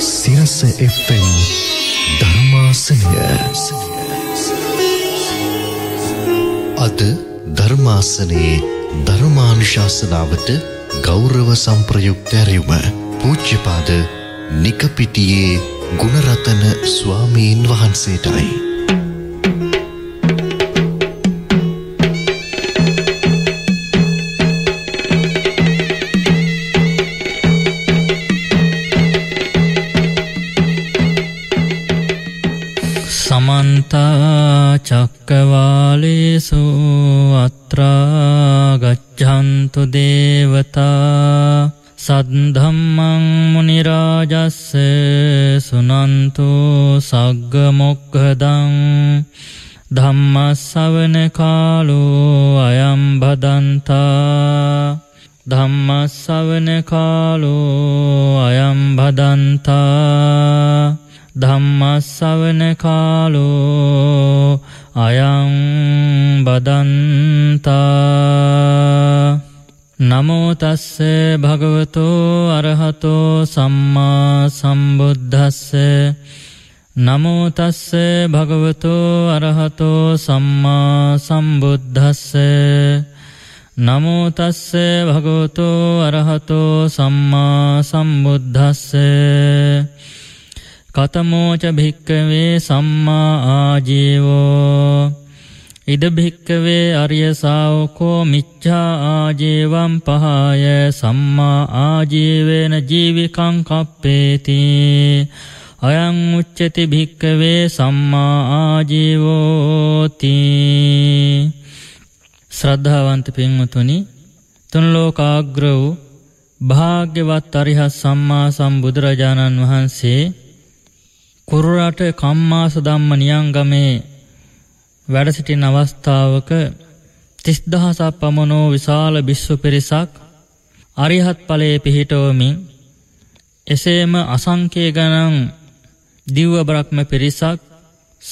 සිරස එම් ධර්මාසනය අද ධර්මාසනයේ ධර්මානුශාසනාවට ගෞරව සම්ප්‍රයුක්තැරයුම පූච්චපාද නිකපිටියේ ගුණරතන ස්වාමීන් වහන්සේටයි. සද්ධම්මං මුනිරාජස්ස සුනන්තු සග්ග මොක්ඛදං ධම්මස්සවන කාලෝ අයම් භදන්තා ධම්මස්සවන කාලෝ අයම් භදන්තා ධම්මස්සවන කාලෝ අයම් බදන්තා නමෝ තස්ස භගවතෝ අරහතෝ සම්මා සම්බුද්දස්ස නමෝ තස්ස භගවතෝ අරහතෝ සම්මා සම්බුද්දස්ස නමෝ තස්ස භගවතෝ අරහතෝ සම්මා සම්බුද්දස්ස කතමෝච භික්කවේ සම්මා ආජීවෝ ඉදභික්කවේ අරිය සාවකෝ මිච්ඡා ආජීවම් පහාය සම්මා ආජීවේන ජීවිකං කප්පේති අයං උච්චති භික්කවේ සම්මා ආජීවෝති ශ්‍රද්ධාවන්ත පින්වතුනි තුන් ලෝකාග්‍ර වූ භාග්‍යවත් අරිහත් සම්මා සම්බුදුරජාණන් වහන්සේ කුරුරට කම්මාස ධම්ම නියංගමේ වැඩසිටින් අවස්ථාවක තිස්දහසක් පමණෝ විශාල බිශ්ව පිරිසක් අරිහත් ඵලයේ පිහිටවමින් එසේම අසංකේ ගණන් දිව්ව බ්‍රහ්ම පිරිසක්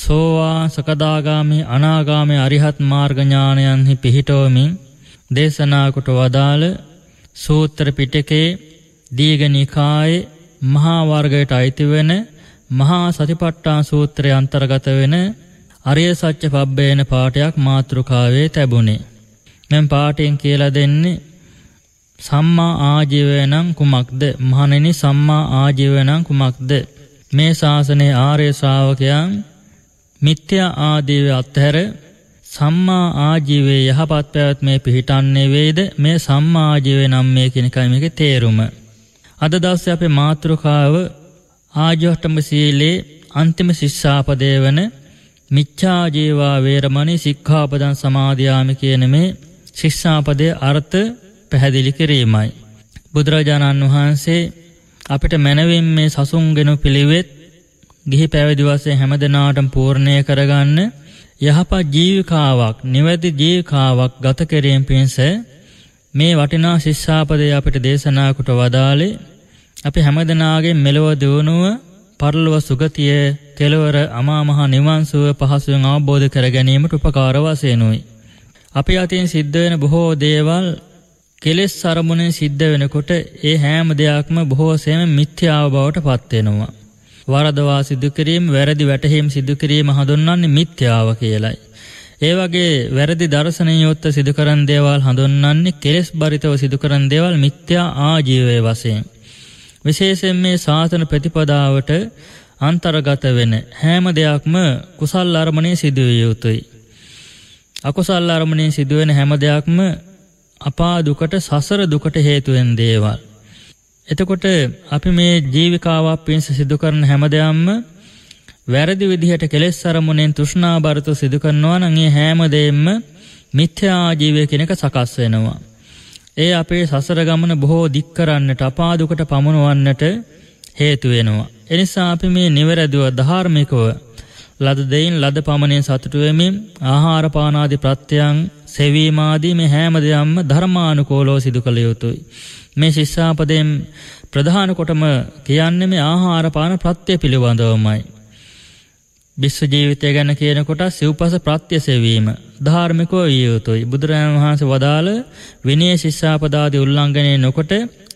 සෝවා සකදාගාමි අනාගාමි අරිහත් මාර්ග ඥානයන්හි පිහිටවමින් දේශනා කොට වදාළ සූත්‍ර පිටකේ දීඝනිකායේ මහා වර්ගයට අයිති වෙන මහා සතිපට්ඨාන සූත්‍රය අන්තර්ගත වෙන අරිය සත්‍ය පබ්බේන පාඨයක් මාතෘකාවේ තැබුණේ. මෙම පාඨයෙන් කියලා දෙන්නේ සම්මා ආජීවය නම් කුමක්ද? මහණෙනි සම්මා ආජීවය නම් කුමක්ද? මේ ශාසනයේ ආර්ය ශ්‍රාවකයන් මිත්‍යා ආදීව අත්හැර සම්මා ආජීවයේ යහපත් පැවැත්මේ පිහිටන්නේ වේද? මේ සම්මා ආජීවය නම් මේ කියන එකයි මේකේ තේරුම. අද දවසේ අපේ මාතෘකාව ආජීවටම සීලේ අන්තිම ශිෂ්‍යාපදේ වන මිච්ඡා ජීවා වේරමණී සික්ඛාපදං සමාදියාමි කියන මේ ශික්ෂාපදයේ අර්ථ පැහැදිලි කිරීමයි. බුදුරජාණන් වහන්සේ අපිට මැනවින් මේ සසුන්ගෙන පිළිවෙත් ගිහි පැවිදි වශයෙන් හැමදෙනාටම පූර්ණය කරගන්න යහපත් ජීවිකාවක් නිවැරදි ජීවිකාවක් ගත කිරීම පිණිස මේ වටිනා ශිෂ්‍යාපදය අපිට දේශනා කොට වදාලේ අපි හැමදෙනාගේ මෙලව දියුණුව පරලොව සුගතිය කෙලවර අමාමහා නිවන්සුව පහසුවෙන් අවබෝධ කර ගැනීමට උපකාර වශයෙන්ුයි. අපි අතින් සිද්ධ වෙන බොහෝ දේවල් කෙලෙස් අරමුණෙන් සිද්ධ වෙනකොට ඒ හැම දෙයක්ම බොහෝසෙම මිත්‍යාව බවට පත් වෙනවා. වරදවා සිදු කිරීම, වැරදි වැටහීම් සිදු කිරීම හඳුන්වන්නේ මිත්‍යාව කියලයි. ඒ වගේ වැරදි දර්ශනීය යොත්ත සිදු කරන දේවල් හඳුන්වන්නේ කෙලෙස් බරිතව සිදු කරන දේවල් මිත්‍යා ආජීවයේ වශයෙන්. විශේෂයෙන් මේ ශාසන ප්‍රතිපදාවට අන්තර්ගත වෙන හැම දෙයක්ම කුසල් අරමුණේ සිදුවිය යුතුයි. අකුසල් අරමුණේ සිදුවෙන හැම දෙයක්ම අපා දුකට සසර දුකට හේතු වෙන දේවල්. එතකොට අපි මේ ජීවිකාවක් පිණිස සිදු කරන හැම දෙයක්ම වැරදි විදිහට කෙලෙස් අරමුණෙන් තෘෂ්ණාබරත සිදු කරනවා නම් ඒ හැම දෙෙම මිත්‍යා ජීවය කෙනෙක් සකස් වෙනවා. ඒ අපේ සසර ගමන බොහෝ දික් කරන්නට අපාදුකට පමුණවන්නට හේතු වෙනවා. එනිසා අපි මේ නිවැරදිව ධාර්මිකව ලද දෙයින් ලද පමණින් සතුටු වෙමින් ආහාර පාන ආදී ප්‍රත්‍යයන් සෙවීම ආදී මේ හැම දෙයක්ම ධර්මානුකූලව සිදු කළ යුතුයි. මේ ශිෂ්‍යාපදයෙන් ප්‍රධාන කොටම කියන්නේ මේ ආහාර පාන ප්‍රත්‍ය පිළිබඳවමයි. විශ්ව ජීවිතය ගැන කියනකොට සිව්පස ප්‍රත්‍ය සෙවීම ධාර්මිකව විය යුතුයි. බුදුරජාණන් වහන්සේ වදාළ විනය ශිෂ්‍යාපදාදී උල්ලංඝනය නොකොට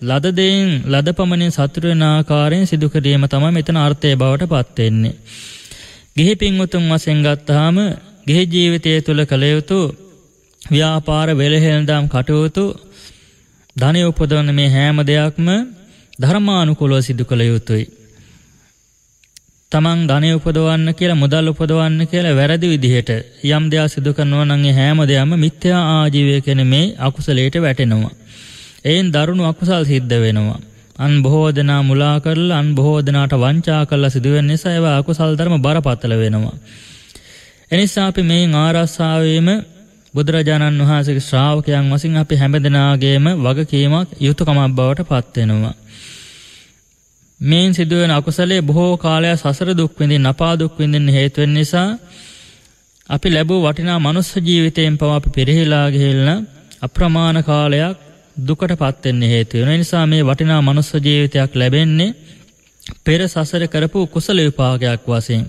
ලද දෙයින් ලද පමණින් සතුට වෙන ආකාරයෙන් සිදු කිරීම තමයි මෙතන අර්ථය බවට පත් වෙන්නේ. ගිහි පින්වතුන් වශයෙන් ගත්තාම ගිහි ජීවිතය තුළ කළ යුතු ව්‍යාපාර වෙළහෙළඳාම් කටයුතු ධනෙ උපදවන මේ හැම දෙයක්ම ධර්මානුකූලව සිදු කළ යුතුයි. තමන් ධනය උපදවන්න කියලා මුදල් උපදවන්න කියලා වැරදි විදිහට යම් දෙයක් සිදු කරනවා නම් ඒ හැම දෙයක්ම මිත්‍යා ආජීවය කියන මේ අකුසලයට වැටෙනවා. එයින් දරුණු අකුසල් සිද්ධ වෙනවා. අන් බොහෝ දෙනා මුලා කරලා අන් බොහෝ දෙනාට වංචා කරලා සිදුවෙන නිසා ඒවා අකුසල් ධර්ම බරපතල වෙනවා. එනිසා අපි මේ ආරස්සාවේම බුදුරජාණන් වහන්සේගේ ශ්‍රාවකයන් වසින් අපි හැමදෙනාගේම වගකීමක් යුතුයකමක් බවට පත් වෙනවා. මේන් සිදුවෙන අකුසලේ බොහෝ කාලයක් සසර දුක් විඳින්න අපා දුක් විඳින්න හේතු වෙන නිසා අපි ලැබූ වටිනා මනුස්ස ජීවිතයෙන් පවා අපි පෙරහිලා ගිහිල්ලා අප්‍රමාණ කාලයක් දුකටපත් වෙන්න හේතු වෙන නිසා මේ වටිනා මනුස්ස ජීවිතයක් ලැබෙන්නේ පෙර සසර කරපු කුසල විපාකයක් වශයෙන්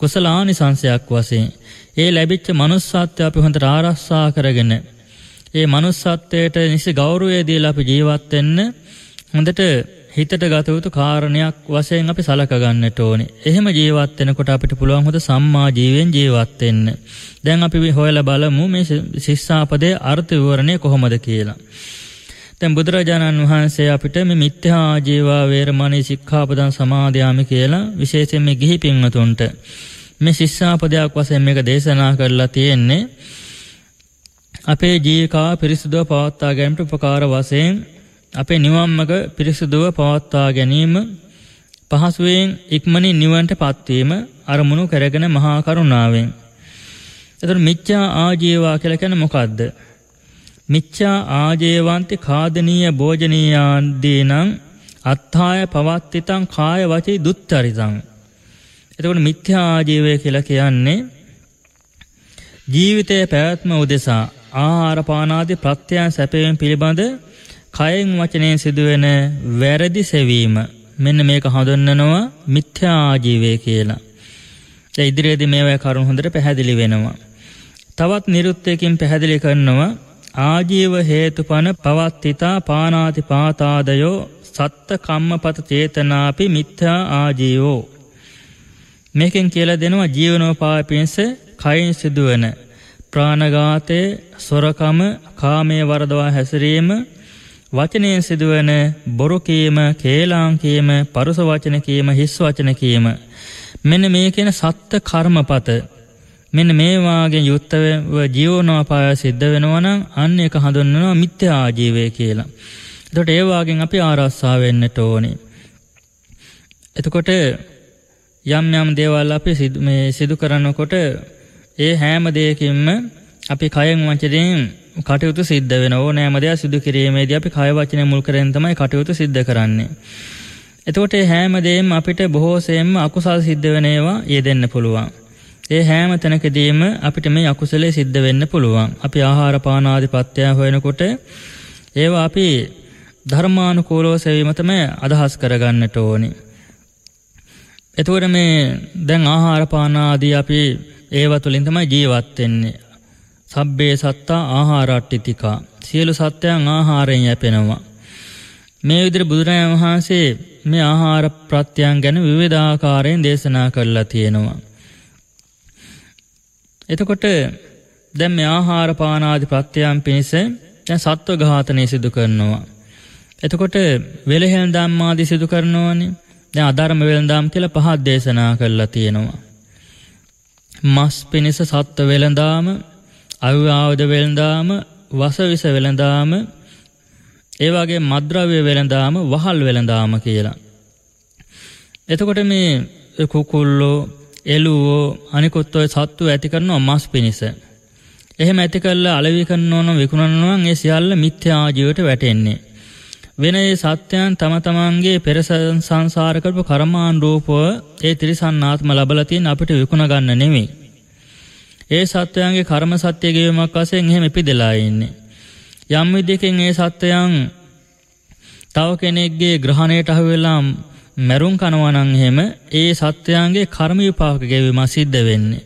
කුසල ආනිසංසයක් වශයෙන් ඒ ලැබිච්ච මනුස්සත්වය අපි හොඳට ආරක්ෂා කරගෙන ඒ මනුස්සත්වයට නිසි ගෞරවය දීලා අපි ජීවත් වෙන්න හොඳට හිතට ගත යුතු කාරණයක් වශයෙන් අපි සලකගන්නට ඕනේ. එහෙම ජීවත් වෙනකොට අපිට පුළුවන් හොඳ සම්මා ජීවෙන් ජීවත් වෙන්න. දැන් අපි හොයලා බලමු මේ ශිස්සාපදයේ අර්ථ විවරණය කොහොමද කියලා. දැන් බුදුරජාණන් වහන්සේ අපිට මේ මිත්‍යා ආජීවා වේරමණී සික්ඛාපදං සමාදියාමි කියලා විශේෂයෙන් මේ ගිහි පින්වතුන්ට මේ ශිස්සාපදයක් වශයෙන් මේක දේශනා කරලා තියෙන්නේ. අපේ ජීවිකා පිරිසුදුව පවත්වා ගැනීමට උපකාර වශයෙන් අපේ නිවම්මක පිරිසුදුව පවත්වා ගැනීම පහසුවෙන් ඉක්මනින් නිවන්ට පත්වීම අරමුණු කරගෙන මහා කරුණාවෙන්. එතකොට මිච්ඡා ආජීවා කියලා කියන්නේ මොකද්ද? මිච්ඡා ආජේවන්ති කාදනීය භෝජනීයාදීනම් අත්ථාය පවත්තිතං කාය වචී දුත්තරිතං. එතකොට මිත්‍යා ආජීවය කියලා කියන්නේ ජීවිතයේ පැවැත්ම උදෙසා ආහාර පානාදී ප්‍රත්‍යයන් සැපයෙන් පිළිබඳ කයෙන් වචනයෙන් සිදුවෙන වැරදි සෙවීම මෙන්න මේක හඳුන්වනවා මිත්‍යා ආජීවය කියලා. ඒ ඉදිරියේදී මේවා කරුණු හොඳට පැහැදිලි වෙනවා. තවත් නිරුත්යකින් පැහැදිලි කරනවා ආජීව හේතුපන පවත්තිතා පානාති පාතාදයෝ සත්ත කම්මපත චේතනාපි මිත්‍යා ආජීවෝ මේකෙන් කියලා දෙනවා ජීවනෝපාය පිණිස කයින් සිදුවන ප්‍රාණඝාතය, සොරකම, කාමයේ වරදවා හැසිරීම, වචනයෙන් සිදුවන බොරු කීම, කේලාම් කීම, පරුස වචන කීම, හිස් වචන කීම මෙන්න මේ කියන සත්ත්‍ය කර්මපත මෙන්න මේ වාගෙන් යුක්තව ජීවනෝපාය සිද්ධ වෙනවා නම් අන්න ඒක හඳුන්වනවා මිත්‍යා ආජීවය කියලා. එතකොට ඒ වාගෙන් අපි ආරක්ෂා වෙන්නට ඕනේ. එතකොට යම් යම් දේවල් අපි මේ සිදු කරනකොට ඒ හැම දෙයකින්ම අපි කයෙන් වචනයෙන් කටයුතු සිද්ධ වෙන ඕනෑම දෙයක් සිදු කිරීමේදී අපි කය වචනය මුල් කරගෙන තමයි කටයුතු සිද්ධ කරන්නේ. එතකොට මේ හැම දෙයක්ම අපිට බොහෝසෙම අකුසල් සිද්ධ වෙන ඒවා යෙදෙන්න පුළුවන්. ඒ හැම තැනකදීම අපිට මේ අකුසලයේ සිද්ධ වෙන්න පුළුවන්. අපි ආහාර පාන ආදී පත්‍ය හොයනකොට ඒවා අපි ධර්මානුකූලව සෙවීම තමයි අදහස් කරගන්නට ඕනේ. එතකොට මේ දැන් ආහාර පාන ආදී අපි ඒව තුලින් තමයි ජීවත් වෙන්නේ. සබ්බේ සත්තා ආහාරට්ටිතිකා සියලු සත්‍යයන් ආහාරයෙන් යැපෙනවා. මේ විදිර බුදුරජාණන් වහන්සේ මේ ආහාර ප්‍රත්‍යයන් ගැන විවිධාකාරයෙන් දේශනා කරලා තියෙනවා. එතකොට දැන් මේ ආහාර පානාදී ප්‍රත්‍යයන් පිණිස දැන් සත්ව ඝාතනය සිදු කරනවා. එතකොට වෙලහෙන ධම්මාදී සිදු කරනවනේ. දැන් අධර්ම වෙලඳාම් කියලා පහක් දේශනා කරලා තියෙනවා. මස් පිණිස සත්ව වෙලඳාම අව්‍යාවද වෙළඳාම වසවිස වෙළඳාම ඒ වගේ මද්‍රව්‍ය වෙළඳාම වහල් වෙළඳාම කියලා. එතකොට මේ කුකුල්ලෝ එළුවෝ අනිකුත් ඔය සත්තු ඇති කරනවා මස් පිණිස. එහෙම ඇති කරලා අලෙවි කරනවා නම් විකුණනවා නම් ඒ සියල්ල මිත්‍යා ආජීවයට වැටෙන්නේ. වෙන ඒ සත්‍යයන් තම තමන්ගේ පෙර සංසාර කරපු කර්මාන් රූපව ඒ ත්‍රිසන්නාත්ම ලබලා තියෙන අපිට විකුණ ගන්න නෙමෙයි. ඒ සත්වයන්ගේ කර්ම සත්‍යය ගෙවීමක් වශයෙන් එහෙම ඉපිදලා ඉන්නේ. යම් විදිහකින් ඒ සත්වයන් තව කෙනෙක්ගේ ග්‍රහණයට අහු වෙලා මැරුම් කනවා නම් එහෙම ඒ සත්වයන්ගේ කර්ම විපාක ගෙවීම සිද්ධ වෙන්නේ.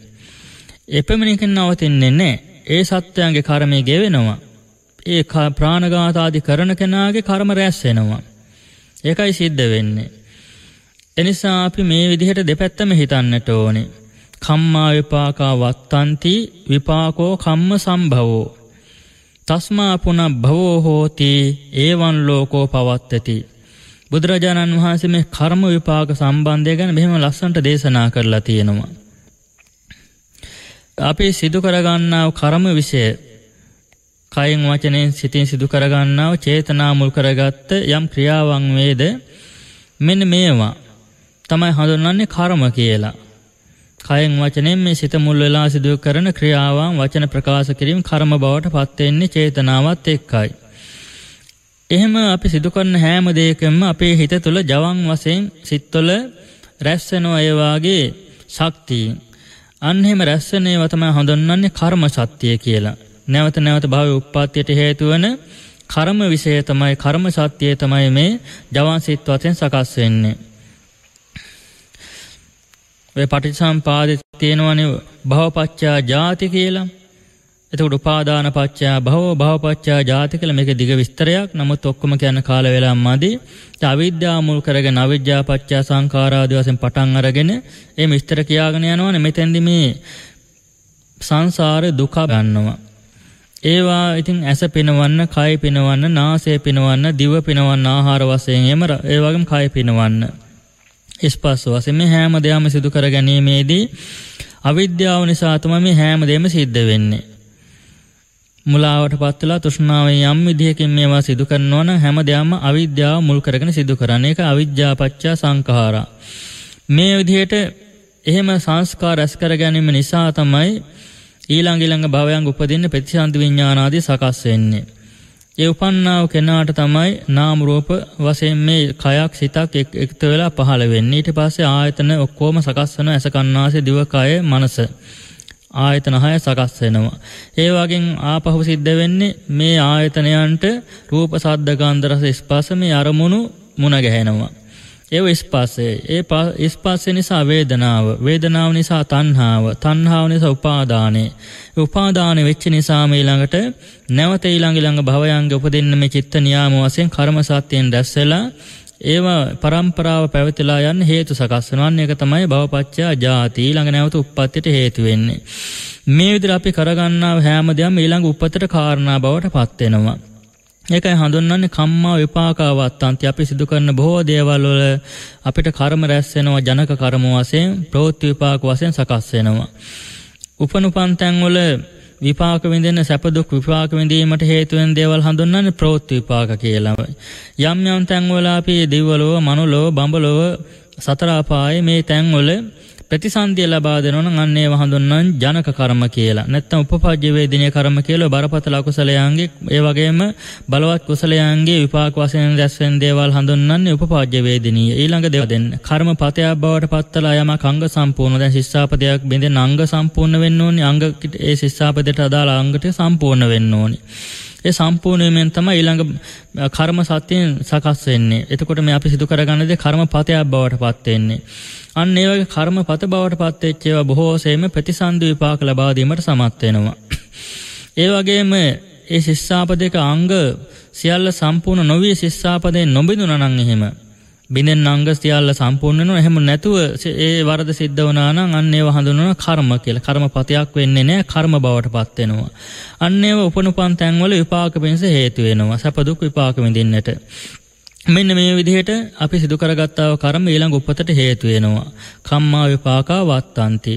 එපමණකින් නවතින්නේ නැහැ. ඒ සත්වයන්ගේ කර්මය ගෙවෙනවා. ඒ ප්‍රාණඝාත ආදී කරන කෙනාගේ කර්ම රැස් වෙනවා. ඒකයි සිද්ධ වෙන්නේ. එනිසා අපි මේ විදිහට දෙපැත්තම හිතන්නට ඕනේ. කම්මා විපාකා වත්තන්ති විපාකෝ කම්ම සම්භවෝ තස්මා පුන භවෝ හෝති ඒවන් ලෝකෝ පවත්තති බුදුරජාණන් වහන්සේ මේ කර්ම විපාක සම්බන්ධය ගැන මෙහෙම ලස්සනට දේශනා කරලා තියෙනවා අපි සිදු කරගන්නා කර්ම વિશે කයින් වචනයෙන් සිතින් සිදු කරගන්නා චේතනා මුල් කරගත්ත යම් ක්‍රියාවන් වේද මෙන්න මේවා තමයි හඳුන්වන්නේ කර්ම කියලා කයෙන් වචනයෙන් මේ සිත මුල් වෙලා සිදු කරන ක්‍රියාවන් වචන ප්‍රකාශ කිරීම කර්ම බවට පත් වෙන්නේ චේතනාවත් එක්කයි. එහෙම අපි සිදු කරන හැම දෙයකම අපේ හිත තුළ ජවන් වශයෙන් සිත්වල රැස් වෙනවා ඒ වාගේ ශක්තිය. අන්න එහෙම රැස් වෙන ඒවා තමයි හඳුන්වන්නේ කර්ම සත්‍ය කියලා. නැවත නැවත භව උප්පත්තියට හේතු වෙන කර්ම විශේෂය තමයි කර්ම සත්‍යය තමයි මේ ජවන් සිත් වශයෙන් සකස් වෙන්නේ. ඔය පටිසම්පාදේ තියෙනවනේ භවපච්චා ජාති කියලා. එතකොට උපාදාන පච්චා භව භවපච්චා ජාති කියලා මේක දිග විස්තරයක්. නමුත් ඔක්කොම කියන්න කාල වේලාව මදි. අවිද්‍යාව මුල් කරගෙන අවිද්‍යා පච්චා සංඛාරාදී වශයෙන් පටන් අරගෙන මේ විස්තර කියාගෙන යනවනේ මෙතෙන්දි මේ සංසාර දුක ගන්නවා. ඒවා ඉතින් ඇස පිනවන්න, කය පිනවන්න, නාසය පිනවන්න, දිව පිනවන්න ආහාර වශයෙන් එම ඒ වගේම කය පිනවන්න. ස්පර්ශ වශයෙන් මේ හැම දෙයක්ම සිදු කර ගැනීමේදී අවිද්‍යාව නිසා තමයි මේ හැම දෙයක්ම සිද්ධ වෙන්නේ. මුලාවටපත් වෙලා තෘෂ්ණාවෙන් යම් විදිහකින් මේවා සිදු කරනවා නම් හැම දෙයක්ම අවිද්‍යාව මුල් කරගෙන සිදු කරන්නේ. ඒක අවිද්‍යාපච්ච සංඛාරා. මේ විදිහට එහෙම සංස්කාර රැස් කර ගැනීම නිසා තමයි ඊළඟ ඊළඟ භවයන් උපදින්න ප්‍රතිසන්දි විඥානාදී සකස් වෙන්නේ. ඒ උපන්නාව කෙනාට තමයි නාම රූප වශයෙන් මේ කයක් සිතක් එක්ත වෙලා පහළ වෙන්නේ. ඊට පස්සේ ආයතන ඔක්කොම සකස් වෙන අසකන්නාසේ දිවකය මනස. ආයතන හය සකස් වෙනවා. ඒ වගේම ආපහු සිද්ධ වෙන්නේ මේ ආයතනයන්ට රූප, ශබ්ද, ගන්ධ, රස, ස්පර්ශ මේ අරමුණු මුණ ගැහෙනවා. ඒව ස්පර්ශය. ඒ ස්පර්ශය නිසා වේදනාව, වේදනාව නිසා තණ්හාව, තණ්හාව නිසා උපාදානය. උපාදානය වෙච්ච නිසාම ඊළඟට නැවත ඊළඟ ඊළඟ භවයන්ගේ උපදින්න මේ චිත්ත නියාම වශයෙන් කර්ම සත්‍යයෙන් රැස් වෙලා ඒවා પરම්පරාව පැවතිලා යන්න හේතු සකස් වෙනවා. ඒක තමයි භවපච්චයා ජාති ඊළඟ නැවත උප්පත්තියට හේතු වෙන්නේ. මේ විදිහට අපි කරගන්නා හැම දෙයක්ම ඊළඟ උපතට කාරණා බවට පත් වෙනවා. ඒකයි හඳුන්වන්නේ කම්මා විපාකාවත්තන්ති අපි සිදු කරන බොහෝ දේවල් වල අපිට කර්ම රැස් වෙනවා ජනක කර්ම වශයෙන් ප්‍රවෘත්ති විපාක වශයෙන් සකස් වෙනවා. උපනුපන් තැන් වල විපාක විඳින සැප දුක් විපාක විඳීමට හේතු වෙන දේවල් හඳුන්වන්නේ ප්‍රවෘත්ති විපාක කියලා. යම් යම් තැන් වල අපි දිව්‍යලෝව, මනුලෝව, බඹලෝව, සතර ආපායේ මේ තැන් වල ප්‍රතිසන්දිය ලබා දෙනවා නම් අන්න ඒව හඳුන්වන ජනක කර්ම කියලා. නැත්නම් උපපජ්ජ වේදිනේ කර්ම කියලා බරපතල කුසලයන්ගේ ඒ වගේම බලවත් කුසලයන්ගේ විපාක වශයෙන් රැස්වෙන දේවල් හඳුන්වන්නේ උපපජ්ජ වේදිනීය. ඊළඟ දේව දෙන්න. කර්ම පතයක් බවට පත්තලා යම අංග සම්පූර්ණ දැන් ශිස්සාපදයක් බින්දෙන් අංග සම්පූර්ණ වෙන්න ඕනේ. අංග ඒ ශිස්සාපදයට අදාළ අංගට සම්පූර්ණ වෙන්න ඕනේ. ඒ සම්පූර්ණයමෙන් තම ඊළඟ කර්ම සත්‍යයෙන් සකස්වෙන්නේ එතකොට මේ අපි සිදු කරගන්නද කර්ම පතයක් බවට පත්වෙන්නේ. අන්න ඒවගේ කර්ම පත බවට පත්තච්චේව බොහෝසේම ප්‍රතිසන්ධ විපාක ලබාදීමට සමත්වෙනවා. ඒවගේම ඒ ශිස්සාප දෙක අංග සියල්ල සම්පූර්ණ නොවී ශිස්සාපදය නොබිදුනනං එහෙම බිඳෙන් අංග සියල්ල සම්පූර්ණ වෙනවා. එහෙම නැතුව ඒ වරද සිද්ධ වුණා නම් අන්න ඒව හඳුන්වන කර්ම කියලා. කර්මපතයක් වෙන්නේ නැහැ. කර්ම බවටපත් වෙනවා. අන්න ඒව උපනුපන් තැන්වල විපාක වෙනස හේතු වෙනවා. සැප දුක් විපාක විඳින්නට. මෙන්න මේ විදිහට අපි සිදු කරගත්තාව කර්ම ඊළඟ උපතට හේතු වෙනවා. කම්මා විපාකා වත්තන්ති.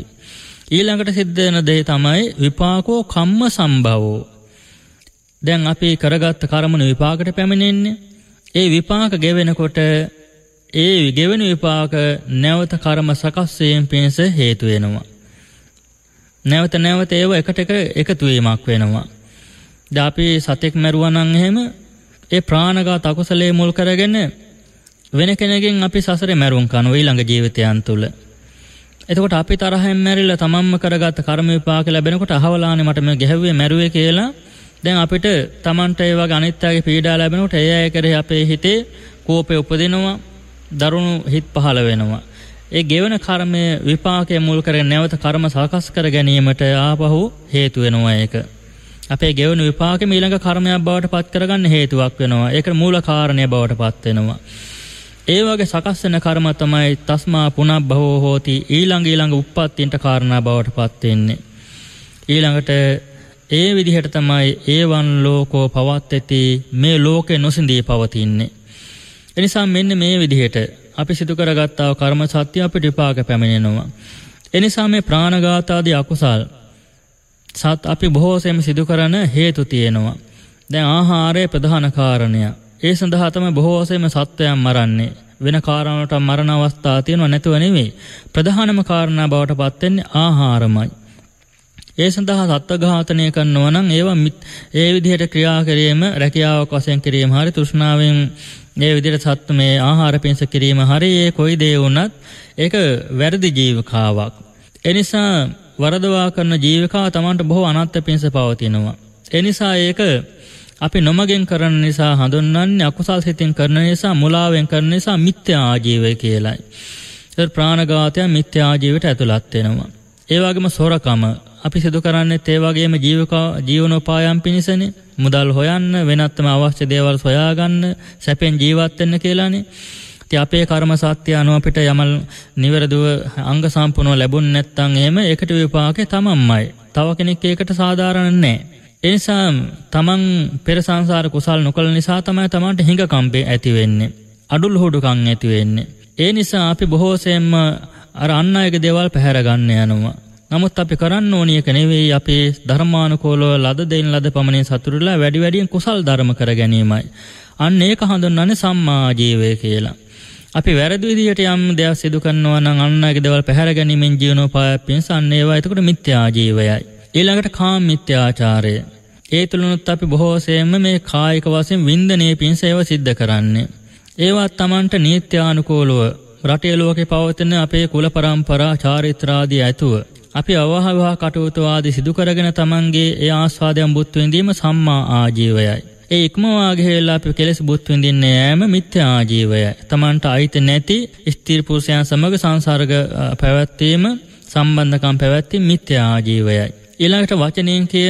ඊළඟට සිද්ධ වෙන දේ තමයි විපාකෝ කම්ම සම්භවෝ. දැන් අපි කරගත්ත කර්මන විපාකට පැමිණෙන්නේ ඒ විපාක ගෙවෙනකොට ඒ විගෙවෙන විපාක නැවත කර්ම සකස්වීම පිණිස හේතු වෙනවා. නැවත නැවත ඒව එකට එක එකතු වීමක් වෙනවා. දැන් අපි සතෙක් මරුවා නම් එහෙම ඒ ප්‍රාණඝාත අකුසලයේ මුල් කරගෙන වෙන කෙනෙකුගෙන් අපි සසරේ මැරුම් කනවා ඊළඟ ජීවිතයන් තුල. එතකොට අපි තරහෙන් මැරිලා තමන්ම කරගත්ත කර්ම විපාක ලැබෙනකොට අහවලානේ මට මේ ගැහුවේ මැරුවේ කියලා දැන් අපිට තමන්ට ඒ වගේ අනිත්‍යයේ පීඩා ලැබෙනකොට ඒ අය කරේ අපේ හිතේ කෝපය උපදිනවා දරුණු හිත් පහළ වෙනවා. ඒ ගෙවන කර්මය විපාකය මුල් කරගෙන නැවත කර්ම සකස් කර ගැනීමට ආපහු හේතු වෙනවා ඒක. අපේ ගෙවන විපාකෙම ඊළඟ කර්මයක් බවට පත් කරගන්න හේතුවක් වෙනවා. ඒක මූල කාරණය බවට පත් වෙනවා. ඒ වගේ සකස් වෙන කර්ම තමයි තස්මා පුනබ්බවෝ හෝති ඊළඟ ඊළඟ උප්පත්තින්ට කාරණා බවට පත් වෙන්නේ. ඊළඟට ඒ විදිහට තමයි ඒවන් ලෝකෝ පවත්ති මේ ලෝකේ නොසිඳී පවතින්නේ. එනිසා මෙන්න මේ විදිහට අපි සිදු කරගත්තාව කර්ම සත්‍ය අපිට විපාක පැමිණෙනවා. එනිසා මේ ප්‍රාණඝාතාදී අකුසල් සත් අපි බොහෝසෙම සිදු කරන හේතු තියෙනවා. දැන් ආහාරයේ ප්‍රධාන කාරණය. ඒ සඳහා තමයි බොහෝසෙම සත්වයන් මරන්නේ. වෙන කාරණාවට මරණ අවස්ථා තියෙනව නැතුව නෙවෙයි. ප්‍රධානම කාරණා බවට පත් වෙන්නේ ආහාරමයි. ඒ සඳහා සත්වඝාතනය කරනවා නම් ඒවා ඒ විදිහට ක්‍රියා කිරීම රැකියාවක් වශයෙන් කිරීම හරි තෘෂ්ණාවෙන් ඒ විදිහට සත්තු මේ ආහාර පිණිස කිරීම හරි ඒ කොයි දේ වුණත් ඒක වැරදි ජීවකාවක්. ඒ නිසා වරදවා කරන ජීවකාව Tamanට බොහෝ අනත්ත්ව පිණිස පවතිනවා. ඒ නිසා ඒක අපි නොමගෙන් කරන නිසා හඳුන්වන්නේ අකුසල් සිතින් කරන නිසා මුලාවෙන් කරන නිසා මිත්‍යා ආජීවය කියලයි. ඒත් ප්‍රාණඝාතය මිත්‍යා ආජීවයට ඇතුළත් වෙනවා. ඒ වගේම සොරකම අපි සිදු කරන්නෙත් ඒ වගේම ජීවනෝපායම් පිණිසනේ මුදල් හොයන්න වෙනත්ම අවශ්‍ය දේවල් සොයාගන්න සැපෙන් ජීවත් වෙන්න කියලානේ. ඉතින් අපේ කර්ම සත්‍ය අනුව අපිට යමල් නිවැරදිව අංග සම්පූර්ණව ලැබුණ නැත්නම් එහෙම ඒකට විපාකේ තමන්මයි. තව කෙනෙක් ඒකට සාධාරණ නැහැ. ඒ නිසා තමන් පෙර සංසාර කුසල් නොකළ නිසා තමයි තමන්ට හිඟකම්පේ ඇති වෙන්නේ. අඩුල් හොඩුකම් ඇති වෙන්නේ. ඒ නිසා අපි බොහෝසෙන්ම අර අන්න අයගේ දේවල් පැහැරගන්න යනවා. නමුත් අපි කරන්න ඕනි එක නෙවෙයි අපේ ධර්මානුකූලව ලද දෙයින් ලද පමණින් සතුටුලා වැඩි වැඩියෙන් කුසල් ධර්ම කර ගැනීමයි. අන්න ඒක හඳුන්වන්නේ සම්මා ජීවය කියලා. අපි වැරදි විදිහට යම් දෙයක් සිදු කරනවා නම් අන්නගේ දේවල් පැහැර ගැනීමෙන් ජීවනෝපායක් පිණසන්නේ ඒවා එතකොට මිත්‍යා ජීවයයි. ඊළඟට කාම මිත්‍යාචාරය. ඒ තුලනොත් අපි බොහෝසෙම මේ කායික වශයෙන් වින්දනයේ පිණස ඒව සිද්ධ කරන්නේ. ඒවා Tamanට නීත්‍යානුකූලව රටේ ලෝකේ පවතින අපේ කුල පරම්පරා චාරිත්‍රාදී ඇතුව අපි අවහවා කටයුතුවාදී සිදු කරගෙන තමන්ගේ ඒ ආස්වාදයන් බුත් විඳීම සම්මා ආජීවයයි. ඒ ඉක්මවාගේ වෙලා අපි කෙලෙස් බුත් විඳින්නේ යෑම මිත්‍යා ආජීවයයි. තමන්ට අයිති නැති ස්ථිර පුරුෂයන් සමග සංසර්ග පැවැත්වීම සම්බන්ධකම් පැවැත්වීම මිත්‍යා ආජීවයයි. ඊළඟට වචනයෙන් කිය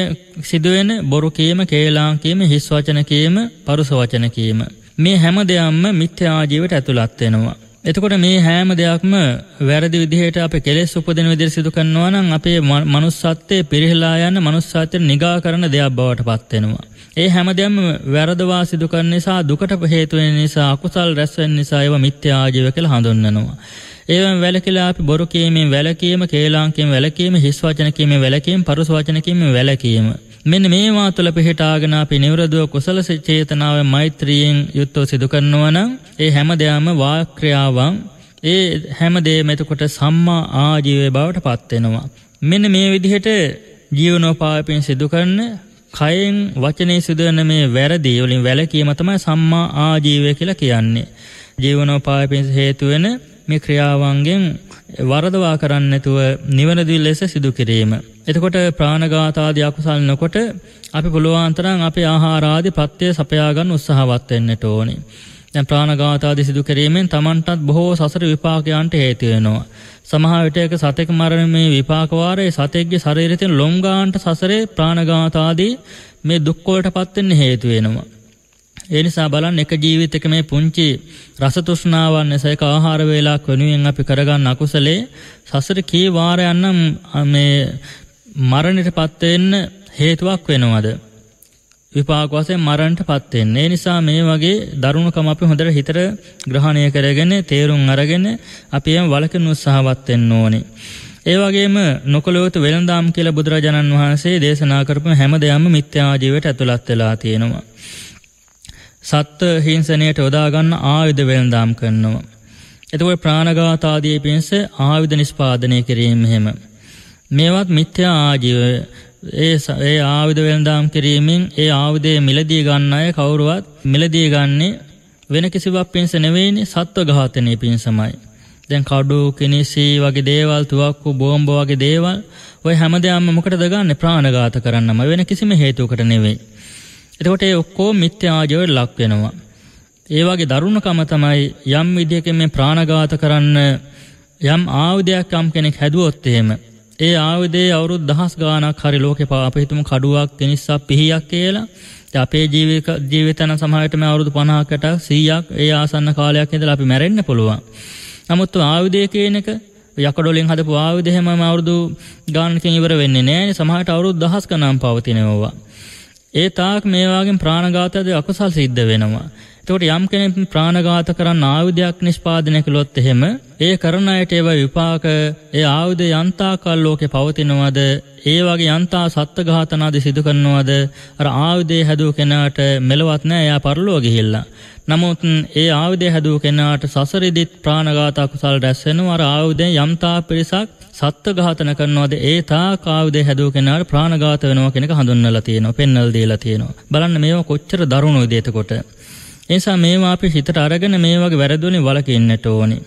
සිදුවෙන බොරු කීම, කේලාම් කීම, හිස් වචන කීම, පරුස වචන කීම. මේ හැම දෙයක්ම මිත්‍යා ආජීවයට ඇතුළත් වෙනවා. එතකොට මේ හැම දෙයක්ම වැරදි විදිහට අප කෙලෙස් උපදින විදිර සිදුකන්නවා නම් අපේ මනුස්සත්වය පිරිහිලා යන්න මනුස්සාත්‍ය නිගා කරන දෙයක් බවට පත්වෙනවා. ඒ හැමදැම් වැරදවා සිදුකර නිසා දුකට හේතුවෙන් නිසා අකුසල් රැස්වෙන් නිසා ඒව මිත්‍යාජීව කළ හඳුන්වනවා. ඒවන් වැලකිලා අපි බොරු කියීමෙන් වැලකීම කේලාංකෙන් වැලකීම හිස්වාචනකීම වැලකීම පරුස්වාචනකීම වැලකීම. මෙන්න මේවා තුළ පිහිටාගෙන අපි නිවරදුව කුසල චේතනාව මෛත්‍රියෙන් යුක්තව සිදු කරනවා නම් ඒ හැම දෙයක්ම වාක්‍රියාවන් ඒ හැම දෙයක්ම එතකොට සම්මා ආජීවය බවට පත් වෙනවා. මෙන්න මේ විදිහට ජීවනෝපායයෙන් සිදු කරන කයෙන් වචනේ සිදුවන මේ වැරදි වලින් වැළකීම තමයි සම්මා ආජීවය කියලා කියන්නේ. ජීවනෝපායයෙන් හේතු වෙන මේ ක්‍රියාවන්ගෙන් වරදවා කරන්න නැතුව නිවනදි ලෙස සිදු කිරීම. එතකොට ප්‍රාණඝාතාදී අකුසල් නොකොට අපි පුළුවන් තරම් අපේ ආහාරාදී ප්‍රත්‍ය සපයා ගන්න උත්සාහවත් වෙන්නට ඕනේ. දැන් ප්‍රාණඝාතාදී සිදු කිරීමෙන් Tamanටත් බොහෝ සසර විපාකයන්ට හේතු වෙනවා. සමහර විටයක සතෙක් මරණයේ විපාක වාරයේ සතෙක්ගේ ශරීරයෙන් ලොම් ගන්නට සසරේ ප්‍රාණඝාතාදී මේ දුක් වලටපත් වෙන්න හේතු වෙනවා. ඒ නිසා බලන්න එක ජීවිතයක මේ පුංචි රස තෘෂ්ණාවන් නිසා ඒක ආහාර වේලාවක් වෙනුවෙන් අපි කරගන්න අකුසලේ සසර කී වාරයන් නම් මේ මරණයටපත් වෙන්න හේතුවක් වෙනවද විපාක වශයෙන් මරණයටපත් වෙන්නේ. ඒ නිසා මේ වගේ දරුණුකම අපි හොඳට හිතට ග්‍රහණය කරගෙන තේරුම් අරගෙන අපි එම් වලකින උත්සාහවත් වෙන්න ඕනේ. ඒ වගේම නොකලොත් වෙළඳාම් කියලා බුදුරජාණන් වහන්සේ දේශනා කරපු හැම දෙයක්ම මිත්‍යා ජීවිතයට ඇතුළත් වෙලා තියෙනවා. සත්ව හිංසනයට යොදාගන්න ආයුධ වෙළඳාම් කරනවා. එතකොට ප්‍රාණඝාතාදී පිණිස ආයුධ නිෂ්පාදනය කිරීම එහෙම. මේවත් මිත්‍යා ආජීව ඒ ඒ ආයුධ වෙළඳාම් කිරීමෙන් ඒ ආයුධය මිලදී ගන්න අය කවුරුවත් මිලදී ගන්නේ වෙන කිසිවක් පිණිස නෙවෙයිනේ සත්ව ඝාතනය පිණිසමයි. දැන් කඩු කිනිසී වගේ දේවල් තුවක්කු බෝම්බ වගේ දේවල් ඔය හැමදේම මොකටද ගන්න ප්‍රාණඝාත කරන්නම වෙන කිසිම හේතුවකට නෙවෙයි. එතකොට ඒ ඔක්කෝ මිත්‍යාජවට ලක් වෙනවා. ඒ වගේ දරුණකම තමයි යම් විදියකින් මේ ප්‍රාණඝාත කරන්න යම් ආයුධයක් යම් කෙනෙක් හැදුවොත් එහෙම ඒ ආයුධයේ අවුරුදු දහස් ගාණක් හරි ලෝකේ අපි හිතමු කඩුවක් තිනිස්සක් පිහියක් කියලා අපේ ජීවික ජීවිතන සමහරටම අවුරුදු 50කට 100ක් ඒ ආසන්න කාලයක් ඉඳලා අපි මැරෙන්න පුළුවන්. නමුත් ආයුධය කියන එක යකඩොලින් හදපු ආයුධ එහෙම අවුරුදු ගාණකින් ඉවර වෙන්නේ නැහැ. සමහරට අවුරුදු දහස් ගණන් පවතිනවා. ඒ තාක් මේ වගේ ප්‍රාණඝාතයද අකුසල් සිද්ධ වෙනවා. එතකොට යම් කෙනෙක් ප්‍රාණඝාත කරන්න ආයුධයක් නිෂ්පාදනය කළොත් එහෙම ඒ කරන අයට ඒව විපාක ඒ ආයුධ යන්තාකල් ලෝකේ පවතිනවද ඒ වගේ යන්තා සත්ත්වඝාතන ආදී සිදු කරනවද අර ආයුධය හැදුව කෙනාට මෙලවත් නෑ එයා පරලෝ ගිහිල්ලා නමුත් ඒ ආයුධය හැදුව කෙනාට සසරෙදිත් ප්‍රාණඝාත කුසල් රැස් වෙනවා අර ආයුධයෙන් යම්තා පිරිසක් සත්ත්වඝාතන කරනවද ඒ තාක් ආයුධය හැදුව කෙනාට ප්‍රාණඝාත වෙනවා කෙනෙක් හඳුන්වලා තියෙනවා පෙන්වලා දීලා තියෙනවා බලන්න මේවා කොච්චර දරුණුද එතකොට නිසා මේවා අපි හිතට අරගෙන මේ වගේ වැරදුලින් වලකින්නට ඕනි.